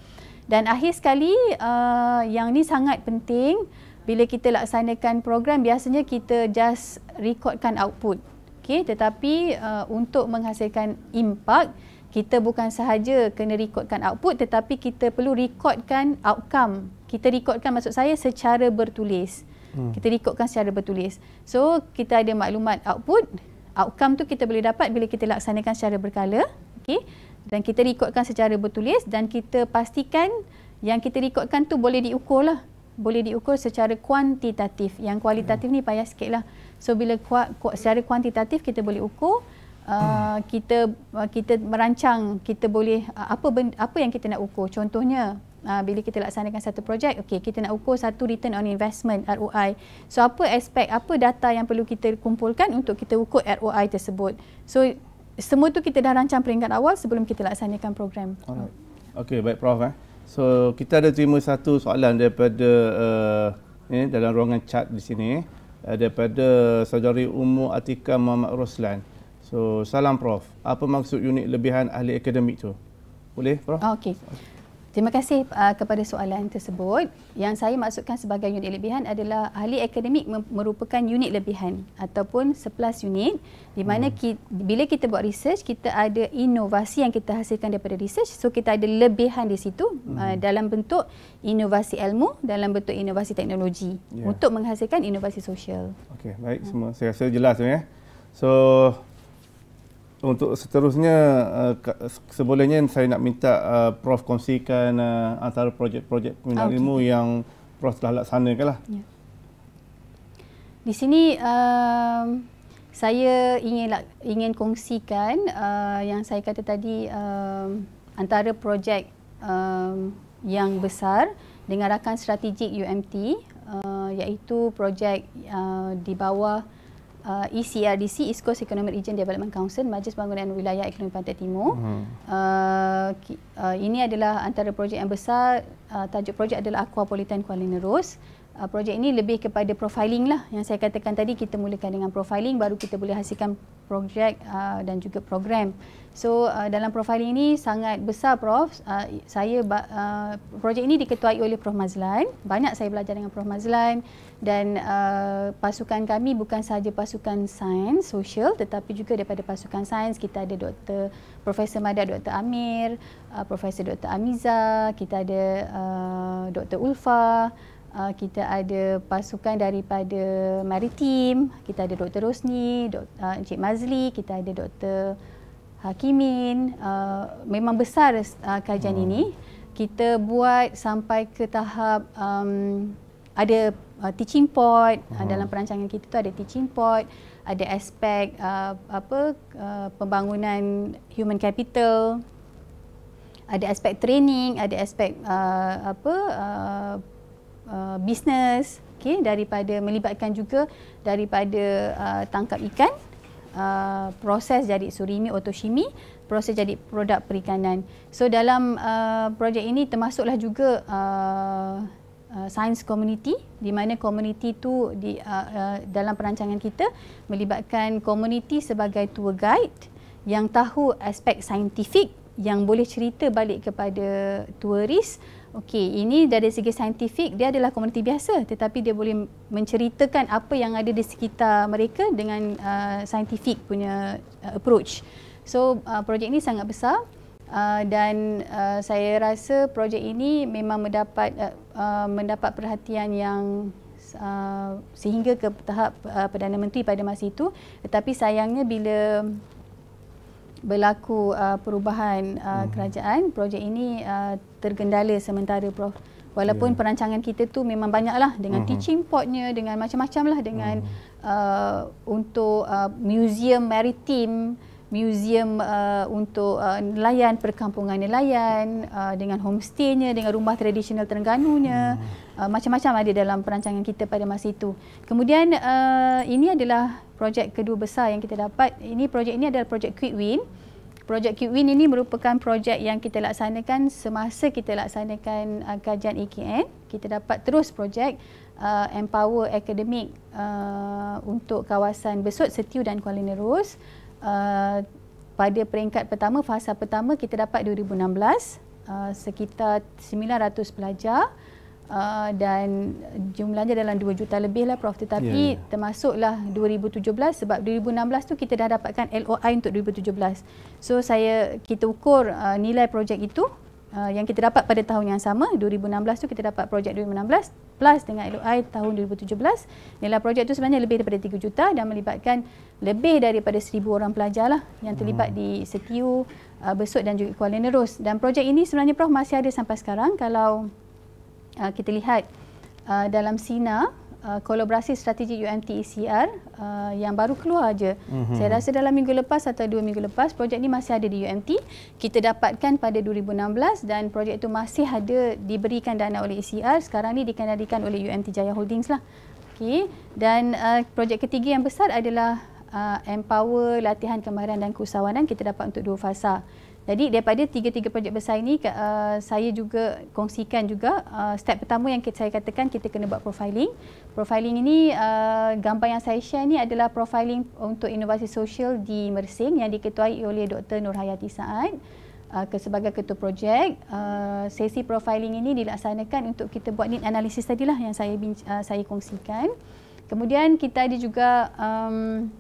dan akhir sekali uh, yang ni sangat penting bila kita laksanakan program biasanya kita just recordkan output. okay? tetapi uh, untuk menghasilkan impact kita bukan sahaja kena recordkan output tetapi kita perlu recordkan outcome. Kita recordkan maksud saya secara bertulis. Hmm. Kita recordkan secara bertulis. So kita ada maklumat output, outcome tu kita boleh dapat bila kita laksanakan secara berkala. okay? dan kita rekodkan secara bertulis dan kita pastikan yang kita rekodkan tu boleh diukur lah. Boleh diukur secara kuantitatif. Yang kualitatif ni payah sikit lah. So bila kuat, kuat, secara kuantitatif kita boleh ukur, Uh, kita uh, kita merancang kita boleh uh, apa ben, apa yang kita nak ukur contohnya uh, bila kita laksanakan satu projek okay kita nak ukur satu return on investment ROI so apa aspek apa data yang perlu kita kumpulkan untuk kita ukur ROI tersebut so semua itu kita dah rancang peringkat awal sebelum kita laksanakan program. Okey, baik Prof. Eh. So, kita ada terima satu soalan daripada uh, eh, ini dalam ruangan chat di sini uh, daripada saudari Ummu Atika Muhammad Roslan. So, salam Prof. Apa maksud unit lebihan ahli akademik tu? Boleh Prof? Ah, okey. Okay. Terima kasih uh, kepada soalan tersebut. Yang saya maksudkan sebagai unit lebihan adalah ahli akademik merupakan unit lebihan ataupun surplus unit di mana hmm. kita, bila kita buat research kita ada inovasi yang kita hasilkan daripada research so kita ada lebihan di situ uh, hmm. uh, dalam bentuk inovasi ilmu dalam bentuk inovasi teknologi yeah. untuk menghasilkan inovasi sosial. Okey, baik hmm. semua. Saya rasa jelas tu ya. So untuk seterusnya uh, sebolehnya saya nak minta uh, prof kongsikan uh, antara projek-projek pembinaan ah, okay. ilmu yang prof telah laksanakan lah. Ya. Di sini um, saya ingin ingin kongsikan uh, yang saya kata tadi um, antara projek um, yang besar dengan rakan strategik UMT uh, iaitu projek uh, di bawah uh, ECRDC East Coast Economic Region Development Council Majlis Bangunan Wilayah Ekonomi Pantai Timur. Hmm. Uh, uh, ini adalah antara projek yang besar uh, tajuk projek adalah Aquapolitan Kuala Nerus uh, projek ini lebih kepada profiling lah yang saya katakan tadi kita mulakan dengan profiling baru kita boleh hasilkan projek uh, dan juga program. So uh, dalam profiling ini sangat besar Prof. Uh, saya uh, projek ini diketuai oleh Prof Mazlan. Banyak saya belajar dengan Prof Mazlan dan uh, pasukan kami bukan sahaja pasukan sains sosial tetapi juga daripada pasukan sains kita ada Dr. Profesor Madah Dr. Amir, uh, Profesor Dr. Amiza, kita ada uh, Dr. Ulfa, uh, kita ada pasukan daripada maritim, kita ada Dr. Rosni, Dr. Uh, Encik Mazli, kita ada Dr. Hakimin. Uh, memang besar uh, kajian hmm. ini. Kita buat sampai ke tahap um, ada uh, teaching pod uh, hmm. uh, dalam perancangan kita tu ada teaching pod, ada aspek uh, apa uh, pembangunan human capital ada aspek training, ada aspek uh, apa uh, Uh, bisnes okay, daripada melibatkan juga daripada uh, tangkap ikan uh, proses jadi surimi otoshimi proses jadi produk perikanan so dalam uh, projek ini termasuklah juga uh, uh, science community di mana community tu di uh, uh, dalam perancangan kita melibatkan community sebagai tour guide yang tahu aspek saintifik yang boleh cerita balik kepada turis Okey, ini dari segi saintifik dia adalah komuniti biasa tetapi dia boleh menceritakan apa yang ada di sekitar mereka dengan uh, saintifik punya uh, approach. So, uh, projek ini sangat besar uh, dan uh, saya rasa projek ini memang mendapat uh, uh, mendapat perhatian yang uh, sehingga ke tahap uh, Perdana Menteri pada masa itu tetapi sayangnya bila berlaku uh, perubahan uh, hmm. kerajaan, projek ini uh, tergendala sementara Prof. Walaupun yeah. perancangan kita tu memang banyaklah dengan uh-huh. teaching portnya, dengan macam-macam lah dengan uh-huh. uh, untuk uh, museum maritim museum uh, untuk uh, nelayan, perkampungan nelayan uh, dengan homestaynya, dengan rumah tradisional Terengganunya hmm. uh, macam-macam ada dalam perancangan kita pada masa itu kemudian uh, ini adalah projek kedua besar yang kita dapat ini projek ini adalah projek Quick Win projek Quick Win ini merupakan projek yang kita laksanakan semasa kita laksanakan uh, kajian EKN kita dapat terus projek uh, Empower Academic uh, untuk kawasan Besut, Setiu dan Kuala Nerus Uh, pada peringkat pertama, fasa pertama kita dapat 2016 uh, sekitar 900 pelajar uh, dan jumlahnya dalam 2 juta lebih lah Prof. Tetapi yeah. Ya. termasuklah 2017 sebab 2016 tu kita dah dapatkan LOI untuk 2017. So saya kita ukur uh, nilai projek itu Uh, yang kita dapat pada tahun yang sama 2016 tu kita dapat projek 2016 plus dengan LOI tahun 2017 nilai projek itu sebenarnya lebih daripada 3 juta dan melibatkan lebih daripada seribu orang pelajar lah yang terlibat hmm. di Setiu, uh, Besut dan juga Kuala Nerus. Dan projek ini sebenarnya Prof masih ada sampai sekarang kalau uh, kita lihat uh, dalam SINA kolaborasi strategi umt UMTECR yang baru keluar aja. hmm Saya rasa dalam minggu lepas atau dua minggu lepas projek ini masih ada di UMT. Kita dapatkan pada 2016 dan projek itu masih ada diberikan dana oleh ECR. Sekarang ini dikendalikan oleh UMT Jaya Holdings lah. Okay. Dan uh, projek ketiga yang besar adalah uh, empower latihan kemahiran dan keusahawanan kita dapat untuk dua fasa. Jadi daripada tiga-tiga projek besar ini uh, saya juga kongsikan juga uh, step pertama yang kita, saya katakan kita kena buat profiling. Profiling ini uh, gambar yang saya share ini adalah profiling untuk inovasi sosial di Mersing yang diketuai oleh Dr. Nurhayati Saad uh, sebagai ketua projek. Uh, sesi profiling ini dilaksanakan untuk kita buat need analysis tadilah yang saya uh, saya kongsikan. Kemudian kita ada juga um,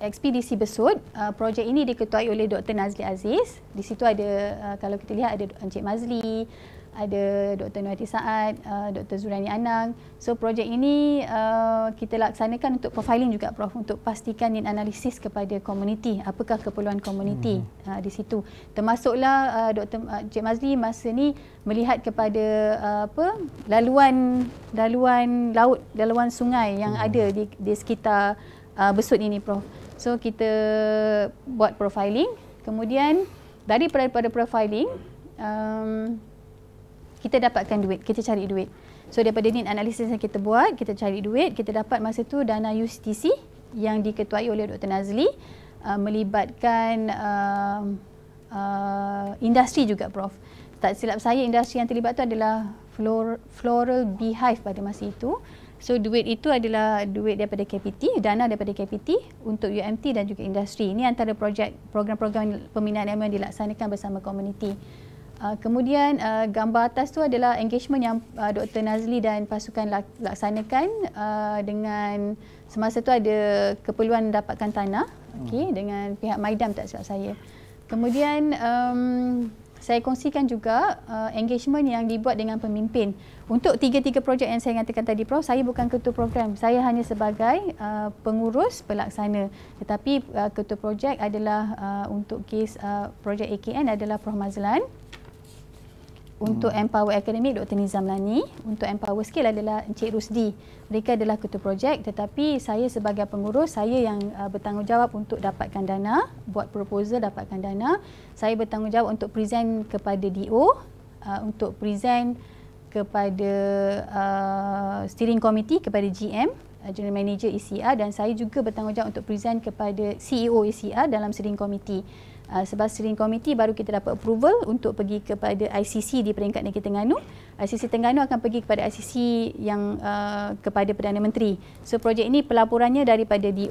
ekspedisi besut uh, projek ini diketuai oleh Dr Nazli Aziz di situ ada uh, kalau kita lihat ada Encik Mazli ada Dr Nuati Saad uh, Dr Zurani Anang so projek ini uh, kita laksanakan untuk profiling juga prof untuk pastikan dan analisis kepada komuniti apakah keperluan komuniti hmm. uh, di situ termasuklah uh, Dr uh, Encik Mazli masa ni melihat kepada uh, apa laluan laluan laut laluan sungai yang hmm. ada di di sekitar uh, besut ini prof. So kita buat profiling. Kemudian dari daripada profiling um, kita dapatkan duit, kita cari duit. So daripada need analisis yang kita buat, kita cari duit, kita dapat masa tu dana USTC yang diketuai oleh Dr. Nazli uh, melibatkan uh, uh, industri juga prof. Tak silap saya industri yang terlibat tu adalah floral beehive pada masa itu. So duit itu adalah duit daripada KPT, dana daripada KPT untuk UMT dan juga industri. Ini antara projek program-program pembinaan yang dilaksanakan bersama komuniti. Uh, kemudian uh, gambar atas tu adalah engagement yang uh, Dr Nazli dan pasukan laksanakan uh, dengan semasa tu ada keperluan dapatkan tanah okey hmm. dengan pihak Maidam tak silap saya. Kemudian um, saya kongsikan juga uh, engagement yang dibuat dengan pemimpin. Untuk tiga-tiga projek yang saya katakan tadi Prof, saya bukan ketua program. Saya hanya sebagai uh, pengurus pelaksana. Tetapi uh, ketua projek adalah uh, untuk kes uh, projek AKN adalah Prof Mazlan. Uh, untuk hmm. Empower Academy, Dr. Nizam Lani. Untuk Empower Skill adalah Encik Rusdi. Mereka adalah ketua projek tetapi saya sebagai pengurus, saya yang uh, bertanggungjawab untuk dapatkan dana, buat proposal dapatkan dana. Saya bertanggungjawab untuk present kepada DO, uh, untuk present kepada uh, steering committee, kepada GM, uh, General Manager ECR dan saya juga bertanggungjawab untuk present kepada CEO ECR dalam steering committee uh, sebab steering committee baru kita dapat approval untuk pergi kepada ICC di peringkat negeri Terengganu. ICC Terengganu akan pergi kepada ICC yang uh, kepada Perdana Menteri. So projek ini pelaporannya daripada DO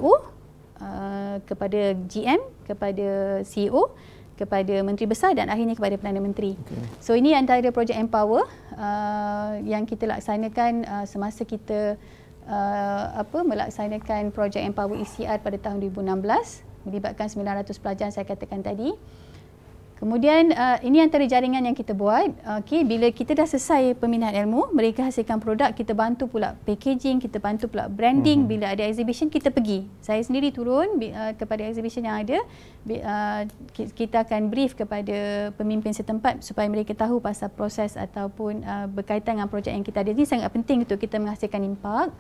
e uh, ah, kepada GM, kepada CEO, kepada Menteri Besar dan akhirnya kepada Perdana Menteri. Okay. So ini antara projek Empower uh, yang kita laksanakan uh, semasa kita uh, apa melaksanakan projek Empower ECR pada tahun 2016 melibatkan 900 pelajar yang saya katakan tadi. Kemudian uh, ini antara jaringan yang kita buat. Okey, bila kita dah selesai peminat ilmu, mereka hasilkan produk, kita bantu pula packaging, kita bantu pula branding. Mhm. Bila ada exhibition, kita pergi. Saya sendiri turun uh, kepada exhibition yang ada. Uh, kita akan brief kepada pemimpin setempat supaya mereka tahu pasal proses ataupun uh, berkaitan dengan projek yang kita ada. Ini sangat penting untuk kita menghasilkan impak.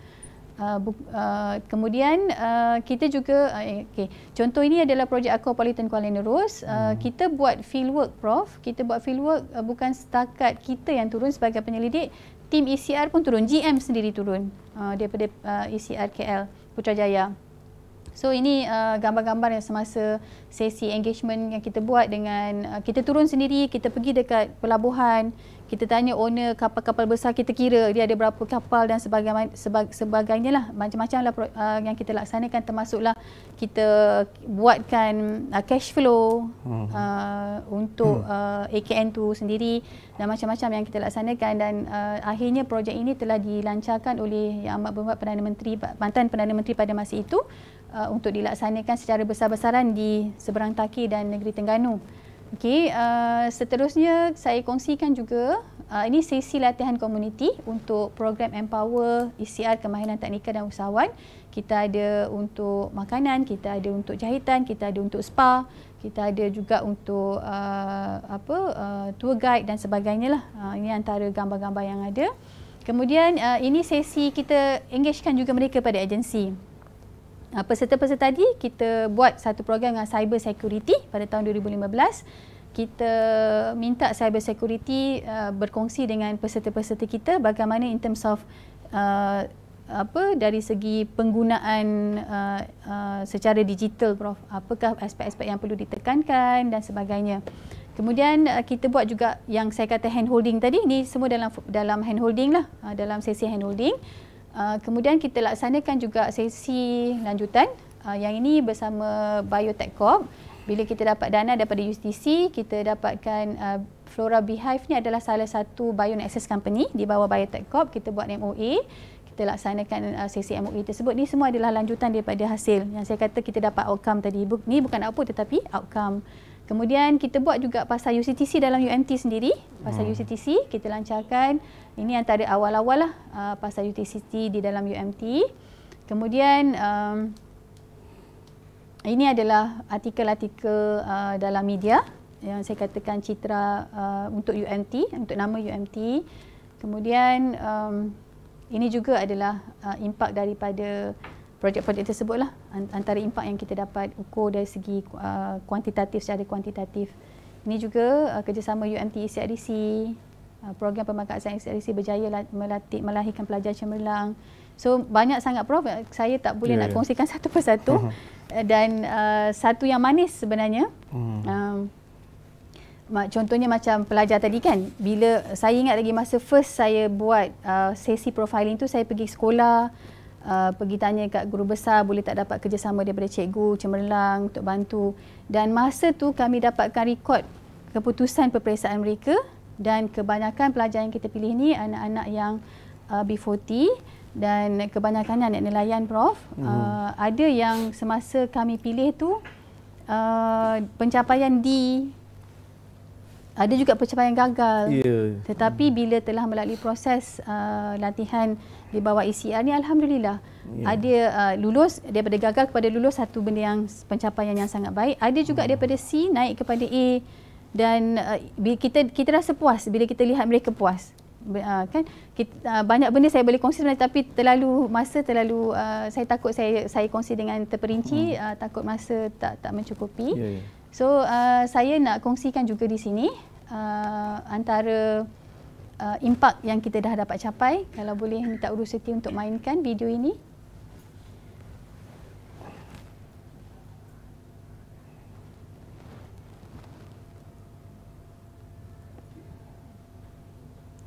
Uh, bu, uh, kemudian uh, kita juga uh, eh, okay. contoh ini adalah projek Aquapolitan Kuala Nerus uh, hmm. kita buat fieldwork prof kita buat fieldwork uh, bukan setakat kita yang turun sebagai penyelidik tim ECR pun turun GM sendiri turun uh, daripada uh, ECR KL Putrajaya So ini uh, gambar-gambar yang semasa sesi engagement yang kita buat dengan uh, kita turun sendiri, kita pergi dekat pelabuhan, kita tanya owner kapal-kapal besar kita kira dia ada berapa kapal dan sebagainya, sebagainya lah macam-macam lah uh, yang kita laksanakan termasuklah kita buatkan uh, cash flow hmm. uh, untuk hmm. uh, AKN tu sendiri dan macam-macam yang kita laksanakan dan uh, akhirnya projek ini telah dilancarkan oleh Yang Amat Berhormat Perdana Menteri mantan Perdana Menteri pada masa itu uh, untuk dilaksanakan secara besar-besaran di seberang Taki dan negeri Terengganu. Okey, uh, seterusnya saya kongsikan juga uh, ini sesi latihan komuniti untuk program Empower ICR e Kemahiran Teknikal dan Usahawan. Kita ada untuk makanan, kita ada untuk jahitan, kita ada untuk spa, kita ada juga untuk uh, apa uh, tour guide dan sebagainya lah. Uh, ini antara gambar-gambar yang ada. Kemudian uh, ini sesi kita engagekan juga mereka pada agensi. Uh, peserta-peserta tadi kita buat satu program dengan cyber security pada tahun 2015. Kita minta cyber security uh, berkongsi dengan peserta-peserta kita bagaimana in terms of uh, apa dari segi penggunaan uh, uh, secara digital prof apakah aspek-aspek yang perlu ditekankan dan sebagainya. Kemudian uh, kita buat juga yang saya kata hand holding tadi ini semua dalam dalam hand holding lah uh, dalam sesi hand holding. Uh, kemudian kita laksanakan juga sesi lanjutan uh, yang ini bersama Biotech Corp. Bila kita dapat dana daripada USTC, kita dapatkan uh, Flora Beehive ni adalah salah satu Bion Access Company di bawah Biotech Corp. Kita buat MOA, kita laksanakan uh, sesi MOA tersebut. ni semua adalah lanjutan daripada hasil yang saya kata kita dapat outcome tadi. Ini bukan output tetapi outcome. Kemudian kita buat juga pasal UCTC dalam UMT sendiri. Pasal hmm. UCTC kita lancarkan. Ini antara awal-awal lah uh, pasal UCTC di dalam UMT. Kemudian um, ini adalah artikel-artikel uh, dalam media yang saya katakan citra uh, untuk UMT, untuk nama UMT. Kemudian um, ini juga adalah uh, impak daripada projek-projek tersebut lah antara impak yang kita dapat ukur dari segi uh, kuantitatif secara kuantitatif. Ini juga uh, kerjasama UMT ICRDC, uh, program pemangkasan ICRDC berjaya melatih melahirkan pelajar cemerlang. So banyak sangat prof uh, saya tak boleh yeah, nak yeah. kongsikan [LAUGHS] satu persatu [LAUGHS] uh, dan uh, satu yang manis sebenarnya. Hmm. Uh, contohnya macam pelajar tadi kan bila saya ingat lagi masa first saya buat uh, sesi profiling tu saya pergi sekolah uh, pergi tanya kat guru besar boleh tak dapat kerjasama daripada cikgu cemerlang untuk bantu dan masa tu kami dapatkan rekod keputusan peperiksaan mereka dan kebanyakan pelajar yang kita pilih ni anak-anak yang uh, B40 dan kebanyakan anak nelayan prof hmm. uh, ada yang semasa kami pilih tu uh, pencapaian di ada juga pencapaian gagal yeah. tetapi bila telah melalui proses uh, latihan di bawah ECR ni alhamdulillah yeah. ada uh, lulus daripada gagal kepada lulus satu benda yang pencapaian yang sangat baik ada juga hmm. daripada C naik kepada A dan uh, kita kita rasa puas bila kita lihat mereka puas uh, kan kita, uh, banyak benda saya boleh kongsi sebenarnya tapi terlalu masa terlalu uh, saya takut saya saya kongsi dengan terperinci hmm. uh, takut masa tak tak mencukupi yeah, yeah. so uh, saya nak kongsikan juga di sini uh, antara uh, impak yang kita dah dapat capai. Kalau boleh minta Uru Siti untuk mainkan video ini.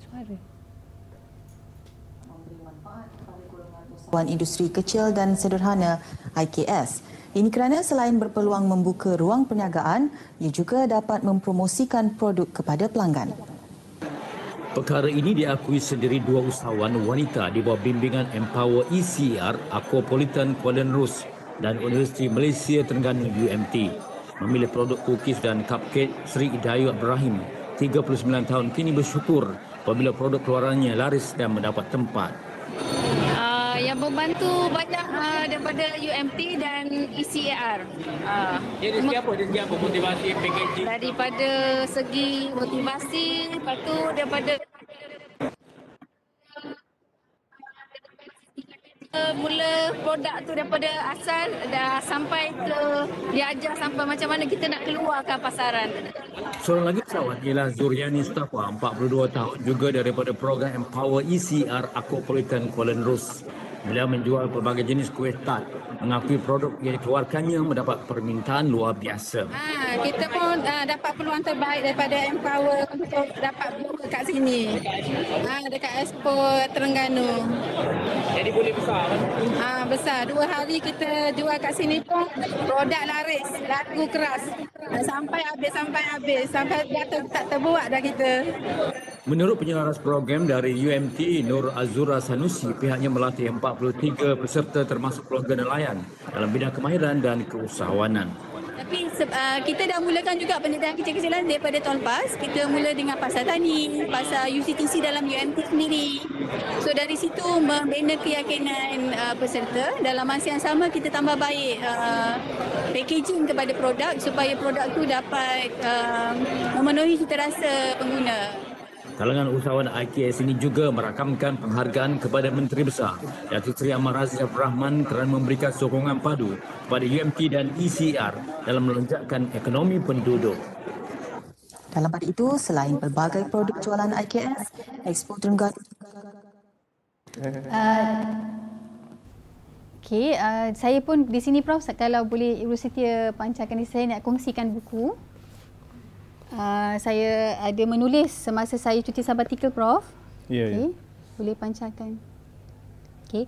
Suara. Kawan Industri Kecil dan Sederhana IKS. Ini kerana selain berpeluang membuka ruang perniagaan, ia juga dapat mempromosikan produk kepada pelanggan. Perkara ini diakui sendiri dua usahawan wanita di bawah bimbingan Empower ECR Aquapolitan Kuala Nerus dan Universiti Malaysia Terengganu UMT memilih produk cookies dan cupcake Sri Idayu Ibrahim 39 tahun kini bersyukur apabila produk keluarannya laris dan mendapat tempat yang membantu banyak uh, daripada UMT dan ECAR. Uh, ya, dari segi apa? Dari apa? Motivasi, PKG? Daripada segi motivasi, lepas tu daripada mula produk tu daripada asal dah sampai ke dia sampai macam mana kita nak keluarkan pasaran. Seorang lagi pesawat ialah Zuryani Stafa ah, 42 tahun juga daripada program Empower ECR Akupolitan Kuala Lumpur. Beliau menjual pelbagai jenis kuih tart. Mengakui produk yang dikeluarkannya mendapat permintaan luar biasa. Ha, kita pun uh, dapat peluang terbaik daripada Empower untuk dapat buka kat sini. Ha, dekat Expo Terengganu. Jadi boleh besar? Kan? Ha, besar. Dua hari kita jual kat sini pun produk laris. Laku keras. Sampai habis, sampai habis. Sampai jatuh tak terbuat dah kita. Menurut penyelaras program dari UMT, Nur Azura Sanusi, pihaknya melatih empat 43 peserta termasuk pelanggan nelayan dalam bidang kemahiran dan keusahawanan. Tapi uh, kita dah mulakan juga penelitian kecil-kecilan daripada tahun lepas. Kita mula dengan pasal tani, pasal UCTC dalam UMT sendiri. So dari situ membina keyakinan uh, peserta. Dalam masa yang sama kita tambah baik uh, packaging kepada produk supaya produk tu dapat uh, memenuhi cita rasa pengguna. Kalangan usahawan IKS ini juga merakamkan penghargaan kepada Menteri Besar Datuk Seri Ahmad Razif Rahman kerana memberikan sokongan padu kepada UMT e dan ECR dalam melonjakkan ekonomi penduduk. Dalam pada itu, selain pelbagai produk jualan IKS, ekspor Terengganu... Uh, okay, uh, eh, saya pun di sini Prof, kalau boleh Ibu Setia pancarkan di saya nak kongsikan buku uh, saya ada menulis semasa saya cuti sabatikal prof. Ya. Yeah, okay. yeah. Boleh pancarkan. Okey.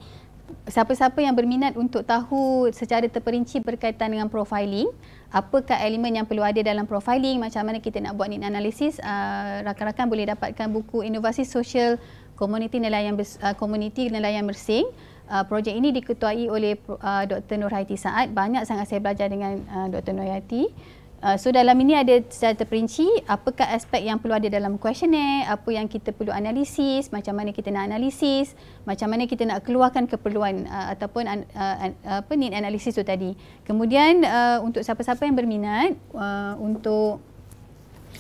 Siapa-siapa yang berminat untuk tahu secara terperinci berkaitan dengan profiling, apakah elemen yang perlu ada dalam profiling, macam mana kita nak buat ni analisis, uh, rakan-rakan boleh dapatkan buku Inovasi Social Community Nelayan Bers- uh, ah, Community Nelayan Mersing. Uh, projek ini diketuai oleh uh, Dr. Nurhayati Saad. Banyak sangat saya belajar dengan uh, Dr. Nurhayati. Uh, so dalam ini ada secara terperinci apakah aspek yang perlu ada dalam questionnaire, apa yang kita perlu analisis, macam mana kita nak analisis, macam mana kita nak keluarkan keperluan uh, ataupun an, uh, an, apa ni analisis tu tadi. Kemudian uh, untuk siapa-siapa yang berminat uh, untuk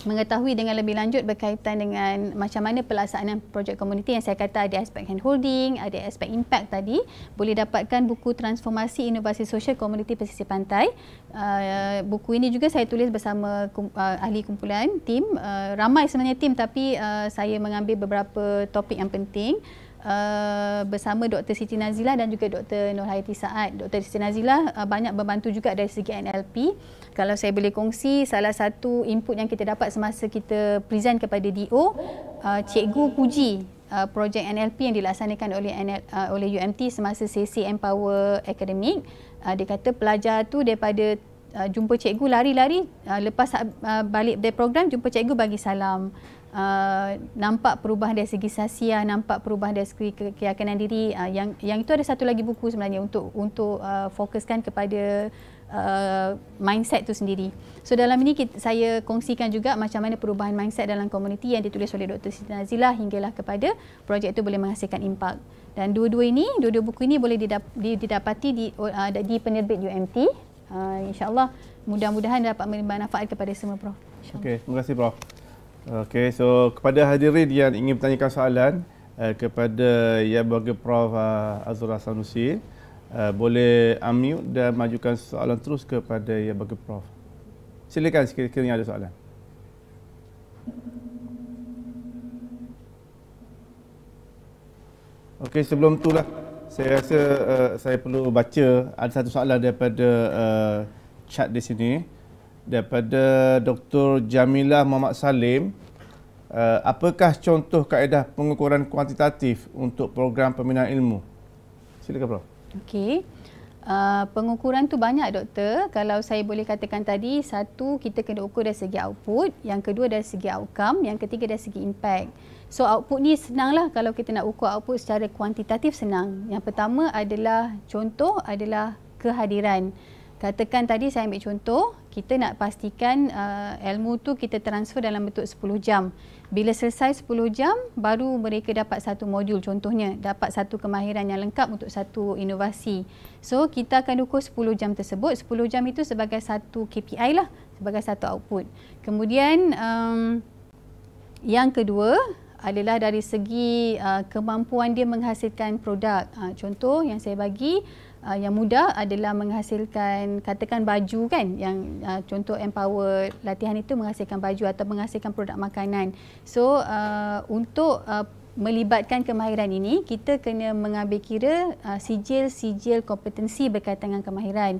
mengetahui dengan lebih lanjut berkaitan dengan macam mana pelaksanaan projek komuniti yang saya kata ada aspek handholding, ada aspek impact tadi, boleh dapatkan buku Transformasi Inovasi Sosial Komuniti Pesisir Pantai. Uh, buku ini juga saya tulis bersama uh, ahli kumpulan tim. Uh, ramai sebenarnya tim tapi saya mengambil beberapa topik yang penting uh, bersama Dr. Siti Nazila dan juga Dr. Nur Hayati Saad. Dr. Siti Nazila uh, eh, banyak membantu juga dari segi NLP. Kalau saya boleh kongsi salah satu input yang kita dapat semasa kita present kepada DO, uh, eh, cikgu puji uh, projek NLP yang dilaksanakan oleh NL, uh, oleh UMT semasa sesi Empower Academic. Uh, dia kata pelajar tu daripada uh, jumpa cikgu lari-lari uh, lepas uh, balik dari program jumpa cikgu bagi salam uh, nampak perubahan dari segi sasia, nampak perubahan dari segi ke- keyakinan diri. Uh, yang yang itu ada satu lagi buku sebenarnya untuk untuk uh, fokuskan kepada uh, mindset tu sendiri. So dalam ini kita, saya kongsikan juga macam mana perubahan mindset dalam komuniti yang ditulis oleh Dr. Siti Nazilah hinggalah kepada projek itu boleh menghasilkan impak. Dan dua-dua ini, dua-dua buku ini boleh didap- didapati di, uh, di penerbit UMT. Uh, InsyaAllah mudah-mudahan dapat memberi manfaat kepada semua Prof. Okey, terima kasih Prof. Okey, so kepada hadirin yang ingin bertanyakan soalan uh, kepada Yang Berhormat Prof uh, eh, Azura Sanusi, uh, eh, boleh unmute dan majukan soalan terus kepada Yang Berhormat Prof. Silakan sekiranya ada soalan. Okey, sebelum tu lah saya rasa uh, saya perlu baca ada satu soalan daripada uh, chat di sini daripada Dr. Jamilah Muhammad Salim. Uh, apakah contoh kaedah pengukuran kuantitatif untuk program pembinaan ilmu? Silakan, Prof. Okey. Uh, pengukuran tu banyak doktor. Kalau saya boleh katakan tadi, satu kita kena ukur dari segi output, yang kedua dari segi outcome, yang ketiga dari segi impact. So output ni senanglah kalau kita nak ukur output secara kuantitatif senang. Yang pertama adalah contoh adalah kehadiran katakan tadi saya ambil contoh kita nak pastikan uh, ilmu tu kita transfer dalam bentuk 10 jam bila selesai 10 jam baru mereka dapat satu modul contohnya dapat satu kemahiran yang lengkap untuk satu inovasi so kita akan ukur 10 jam tersebut 10 jam itu sebagai satu KPI lah sebagai satu output kemudian um, yang kedua adalah dari segi uh, kemampuan dia menghasilkan produk uh, contoh yang saya bagi uh, yang mudah adalah menghasilkan katakan baju kan yang uh, contoh empower latihan itu menghasilkan baju atau menghasilkan produk makanan so uh, untuk uh, melibatkan kemahiran ini kita kena mengambil kira uh, sijil-sijil kompetensi berkaitan dengan kemahiran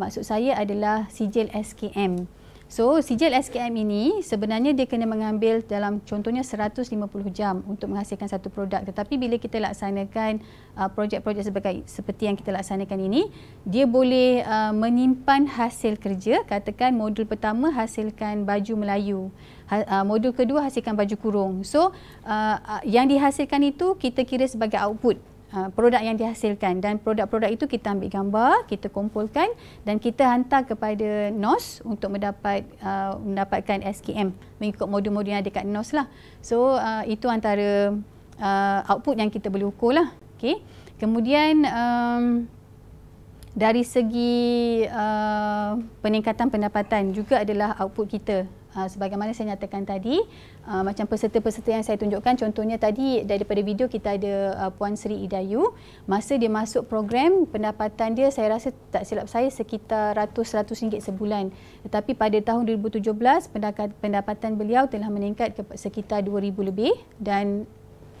maksud saya adalah sijil SKM So sijil SKM ini sebenarnya dia kena mengambil dalam contohnya 150 jam untuk menghasilkan satu produk tetapi bila kita laksanakan uh, projek-projek sebagai seperti yang kita laksanakan ini dia boleh uh, menyimpan hasil kerja katakan modul pertama hasilkan baju Melayu ha, uh, modul kedua hasilkan baju kurung so uh, uh, yang dihasilkan itu kita kira sebagai output Uh, produk yang dihasilkan dan produk-produk itu kita ambil gambar, kita kumpulkan dan kita hantar kepada NOS untuk mendapat uh, mendapatkan SKM mengikut modul-modul yang ada kat NOS lah. So uh, itu antara uh, output yang kita boleh ukur lah. Okay. Kemudian um, dari segi uh, peningkatan pendapatan juga adalah output kita Ah, sebagaimana saya nyatakan tadi uh, macam peserta-peserta yang saya tunjukkan contohnya tadi daripada video kita ada uh, Puan Sri Idayu masa dia masuk program pendapatan dia saya rasa tak silap saya sekitar 100 RM100 sebulan tetapi pada tahun 2017 pendapatan beliau telah meningkat ke sekitar 2000 lebih dan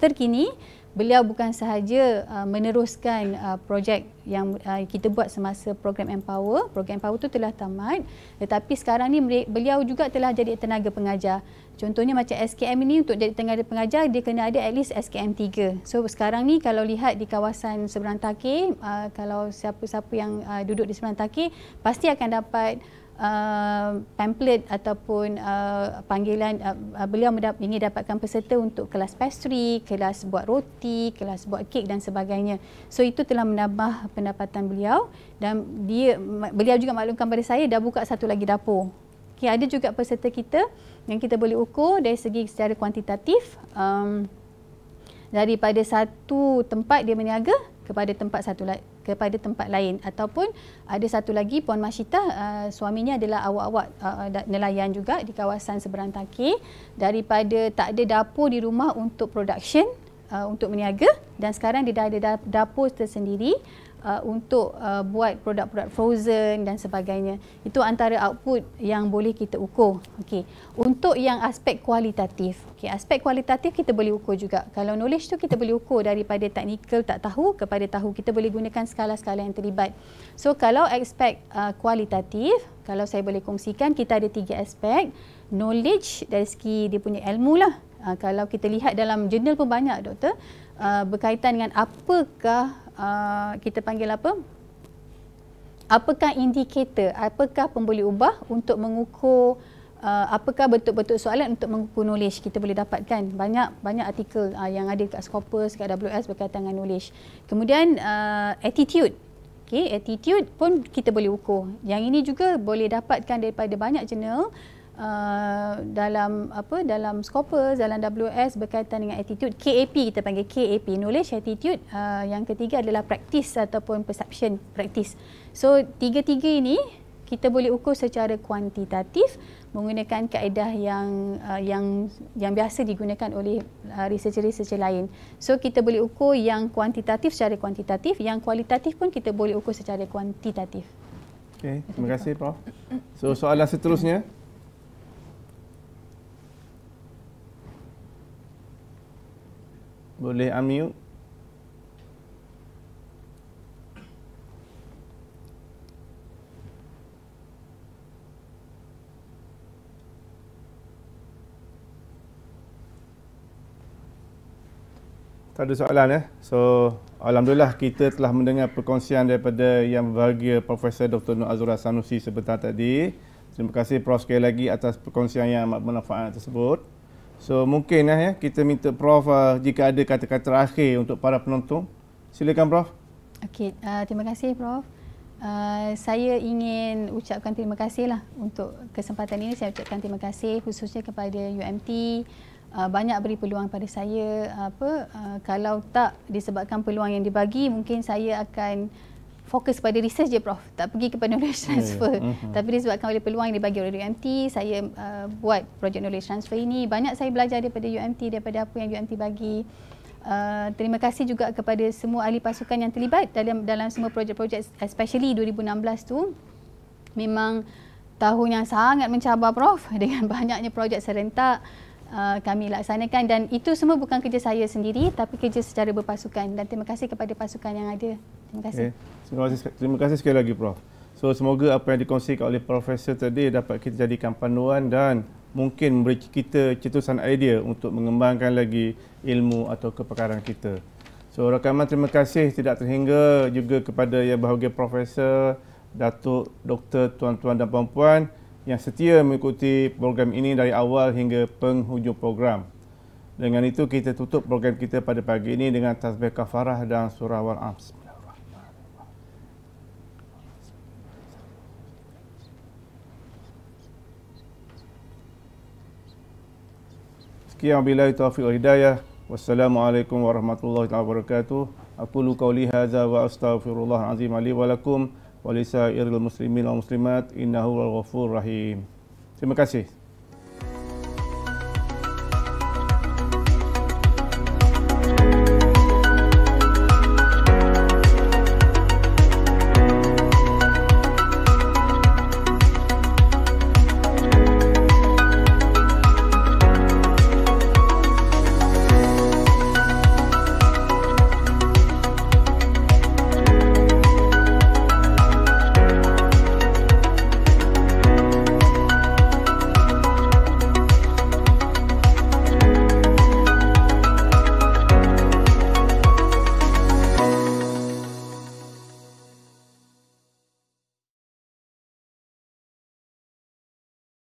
terkini beliau bukan sahaja uh, meneruskan uh, projek yang uh, kita buat semasa program Empower. Program Empower itu telah tamat tetapi sekarang ni beliau juga telah jadi tenaga pengajar. Contohnya macam SKM ini untuk jadi tenaga pengajar dia kena ada at least SKM 3. So sekarang ni kalau lihat di kawasan seberang Takir, uh, kalau siapa-siapa yang uh, duduk di seberang Takir pasti akan dapat uh, template ataupun uh, panggilan uh, uh beliau mendap- ingin dapatkan peserta untuk kelas pastry, kelas buat roti, kelas buat kek dan sebagainya. So itu telah menambah pendapatan beliau dan dia beliau juga maklumkan pada saya dah buka satu lagi dapur. Okay, ada juga peserta kita yang kita boleh ukur dari segi secara kuantitatif um, daripada satu tempat dia meniaga kepada tempat satu kepada tempat lain ataupun ada satu lagi puan Mashita uh, suaminya adalah awak-awak uh, nelayan juga di kawasan seberang Taki daripada tak ada dapur di rumah untuk production uh, untuk meniaga dan sekarang dia dah ada dapur tersendiri uh, untuk uh, buat produk-produk frozen dan sebagainya. Itu antara output yang boleh kita ukur. Okey. Untuk yang aspek kualitatif. Okey, aspek kualitatif kita boleh ukur juga. Kalau knowledge tu kita boleh ukur daripada teknikal tak tahu kepada tahu. Kita boleh gunakan skala-skala yang terlibat. So kalau aspek uh, kualitatif, kalau saya boleh kongsikan kita ada tiga aspek. Knowledge dari segi dia punya ilmu lah. Uh, kalau kita lihat dalam jurnal pun banyak doktor uh, berkaitan dengan apakah uh, kita panggil apa? Apakah indikator, apakah pembeli ubah untuk mengukur uh, apakah bentuk-bentuk soalan untuk mengukur knowledge kita boleh dapatkan banyak banyak artikel uh, yang ada dekat Scopus, dekat WS berkaitan dengan knowledge. Kemudian uh, attitude Okay, attitude pun kita boleh ukur. Yang ini juga boleh dapatkan daripada banyak jurnal uh, dalam apa dalam Scopus dalam WS berkaitan dengan attitude KAP kita panggil KAP knowledge attitude uh, yang ketiga adalah practice ataupun perception practice so tiga-tiga ini kita boleh ukur secara kuantitatif menggunakan kaedah yang uh, yang yang biasa digunakan oleh uh, researcher-researcher lain. So kita boleh ukur yang kuantitatif secara kuantitatif, yang kualitatif pun kita boleh ukur secara kuantitatif. Okey, terima kasih Prof. So soalan seterusnya, boleh amiu? Tak ada soalan eh. So alhamdulillah kita telah mendengar perkongsian daripada yang berbahagia Profesor Dr. Nur Azura Sanusi sebentar tadi. Terima kasih Prof sekali lagi atas perkongsian yang amat bermanfaat tersebut. So mungkin eh, kita minta Prof uh, jika ada kata-kata terakhir untuk para penonton. Silakan Prof. Okey, uh, terima kasih Prof. Uh, saya ingin ucapkan terima kasihlah untuk kesempatan ini. Saya ucapkan terima kasih khususnya kepada UMT uh, banyak beri peluang pada saya apa uh, kalau tak disebabkan peluang yang dibagi mungkin saya akan fokus pada research je prof tak pergi kepada knowledge hmm, transfer yeah, yeah. Uh-huh. tapi disebabkan oleh peluang yang dibagi oleh UMT saya uh, buat projek knowledge transfer ini banyak saya belajar daripada UMT daripada apa yang UMT bagi uh, terima kasih juga kepada semua ahli pasukan yang terlibat dalam dalam semua projek-projek especially 2016 tu memang tahun yang sangat mencabar prof [LAUGHS] dengan banyaknya projek serentak Uh, kami laksanakan dan itu semua bukan kerja saya sendiri tapi kerja secara berpasukan dan terima kasih kepada pasukan yang ada. Terima kasih. Okay. Terima kasih. sekali lagi Prof. So semoga apa yang dikongsikan oleh Profesor tadi dapat kita jadikan panduan dan mungkin memberi kita cetusan idea untuk mengembangkan lagi ilmu atau kepakaran kita. So rakaman terima kasih tidak terhingga juga kepada yang bahagia Profesor, Datuk, Doktor, Tuan-Tuan dan Puan-Puan yang setia mengikuti program ini dari awal hingga penghujung program. Dengan itu kita tutup program kita pada pagi ini dengan tasbih kafarah dan surah Al-Ams. Sekian bilai taufiq wa hidayah. Wassalamualaikum warahmatullahi wabarakatuh. Aku lu kau lihaza wa astaghfirullah azim ali wa lakum wa lisa irul muslimin wa muslimat innahu wal ghafur rahim. Terima kasih.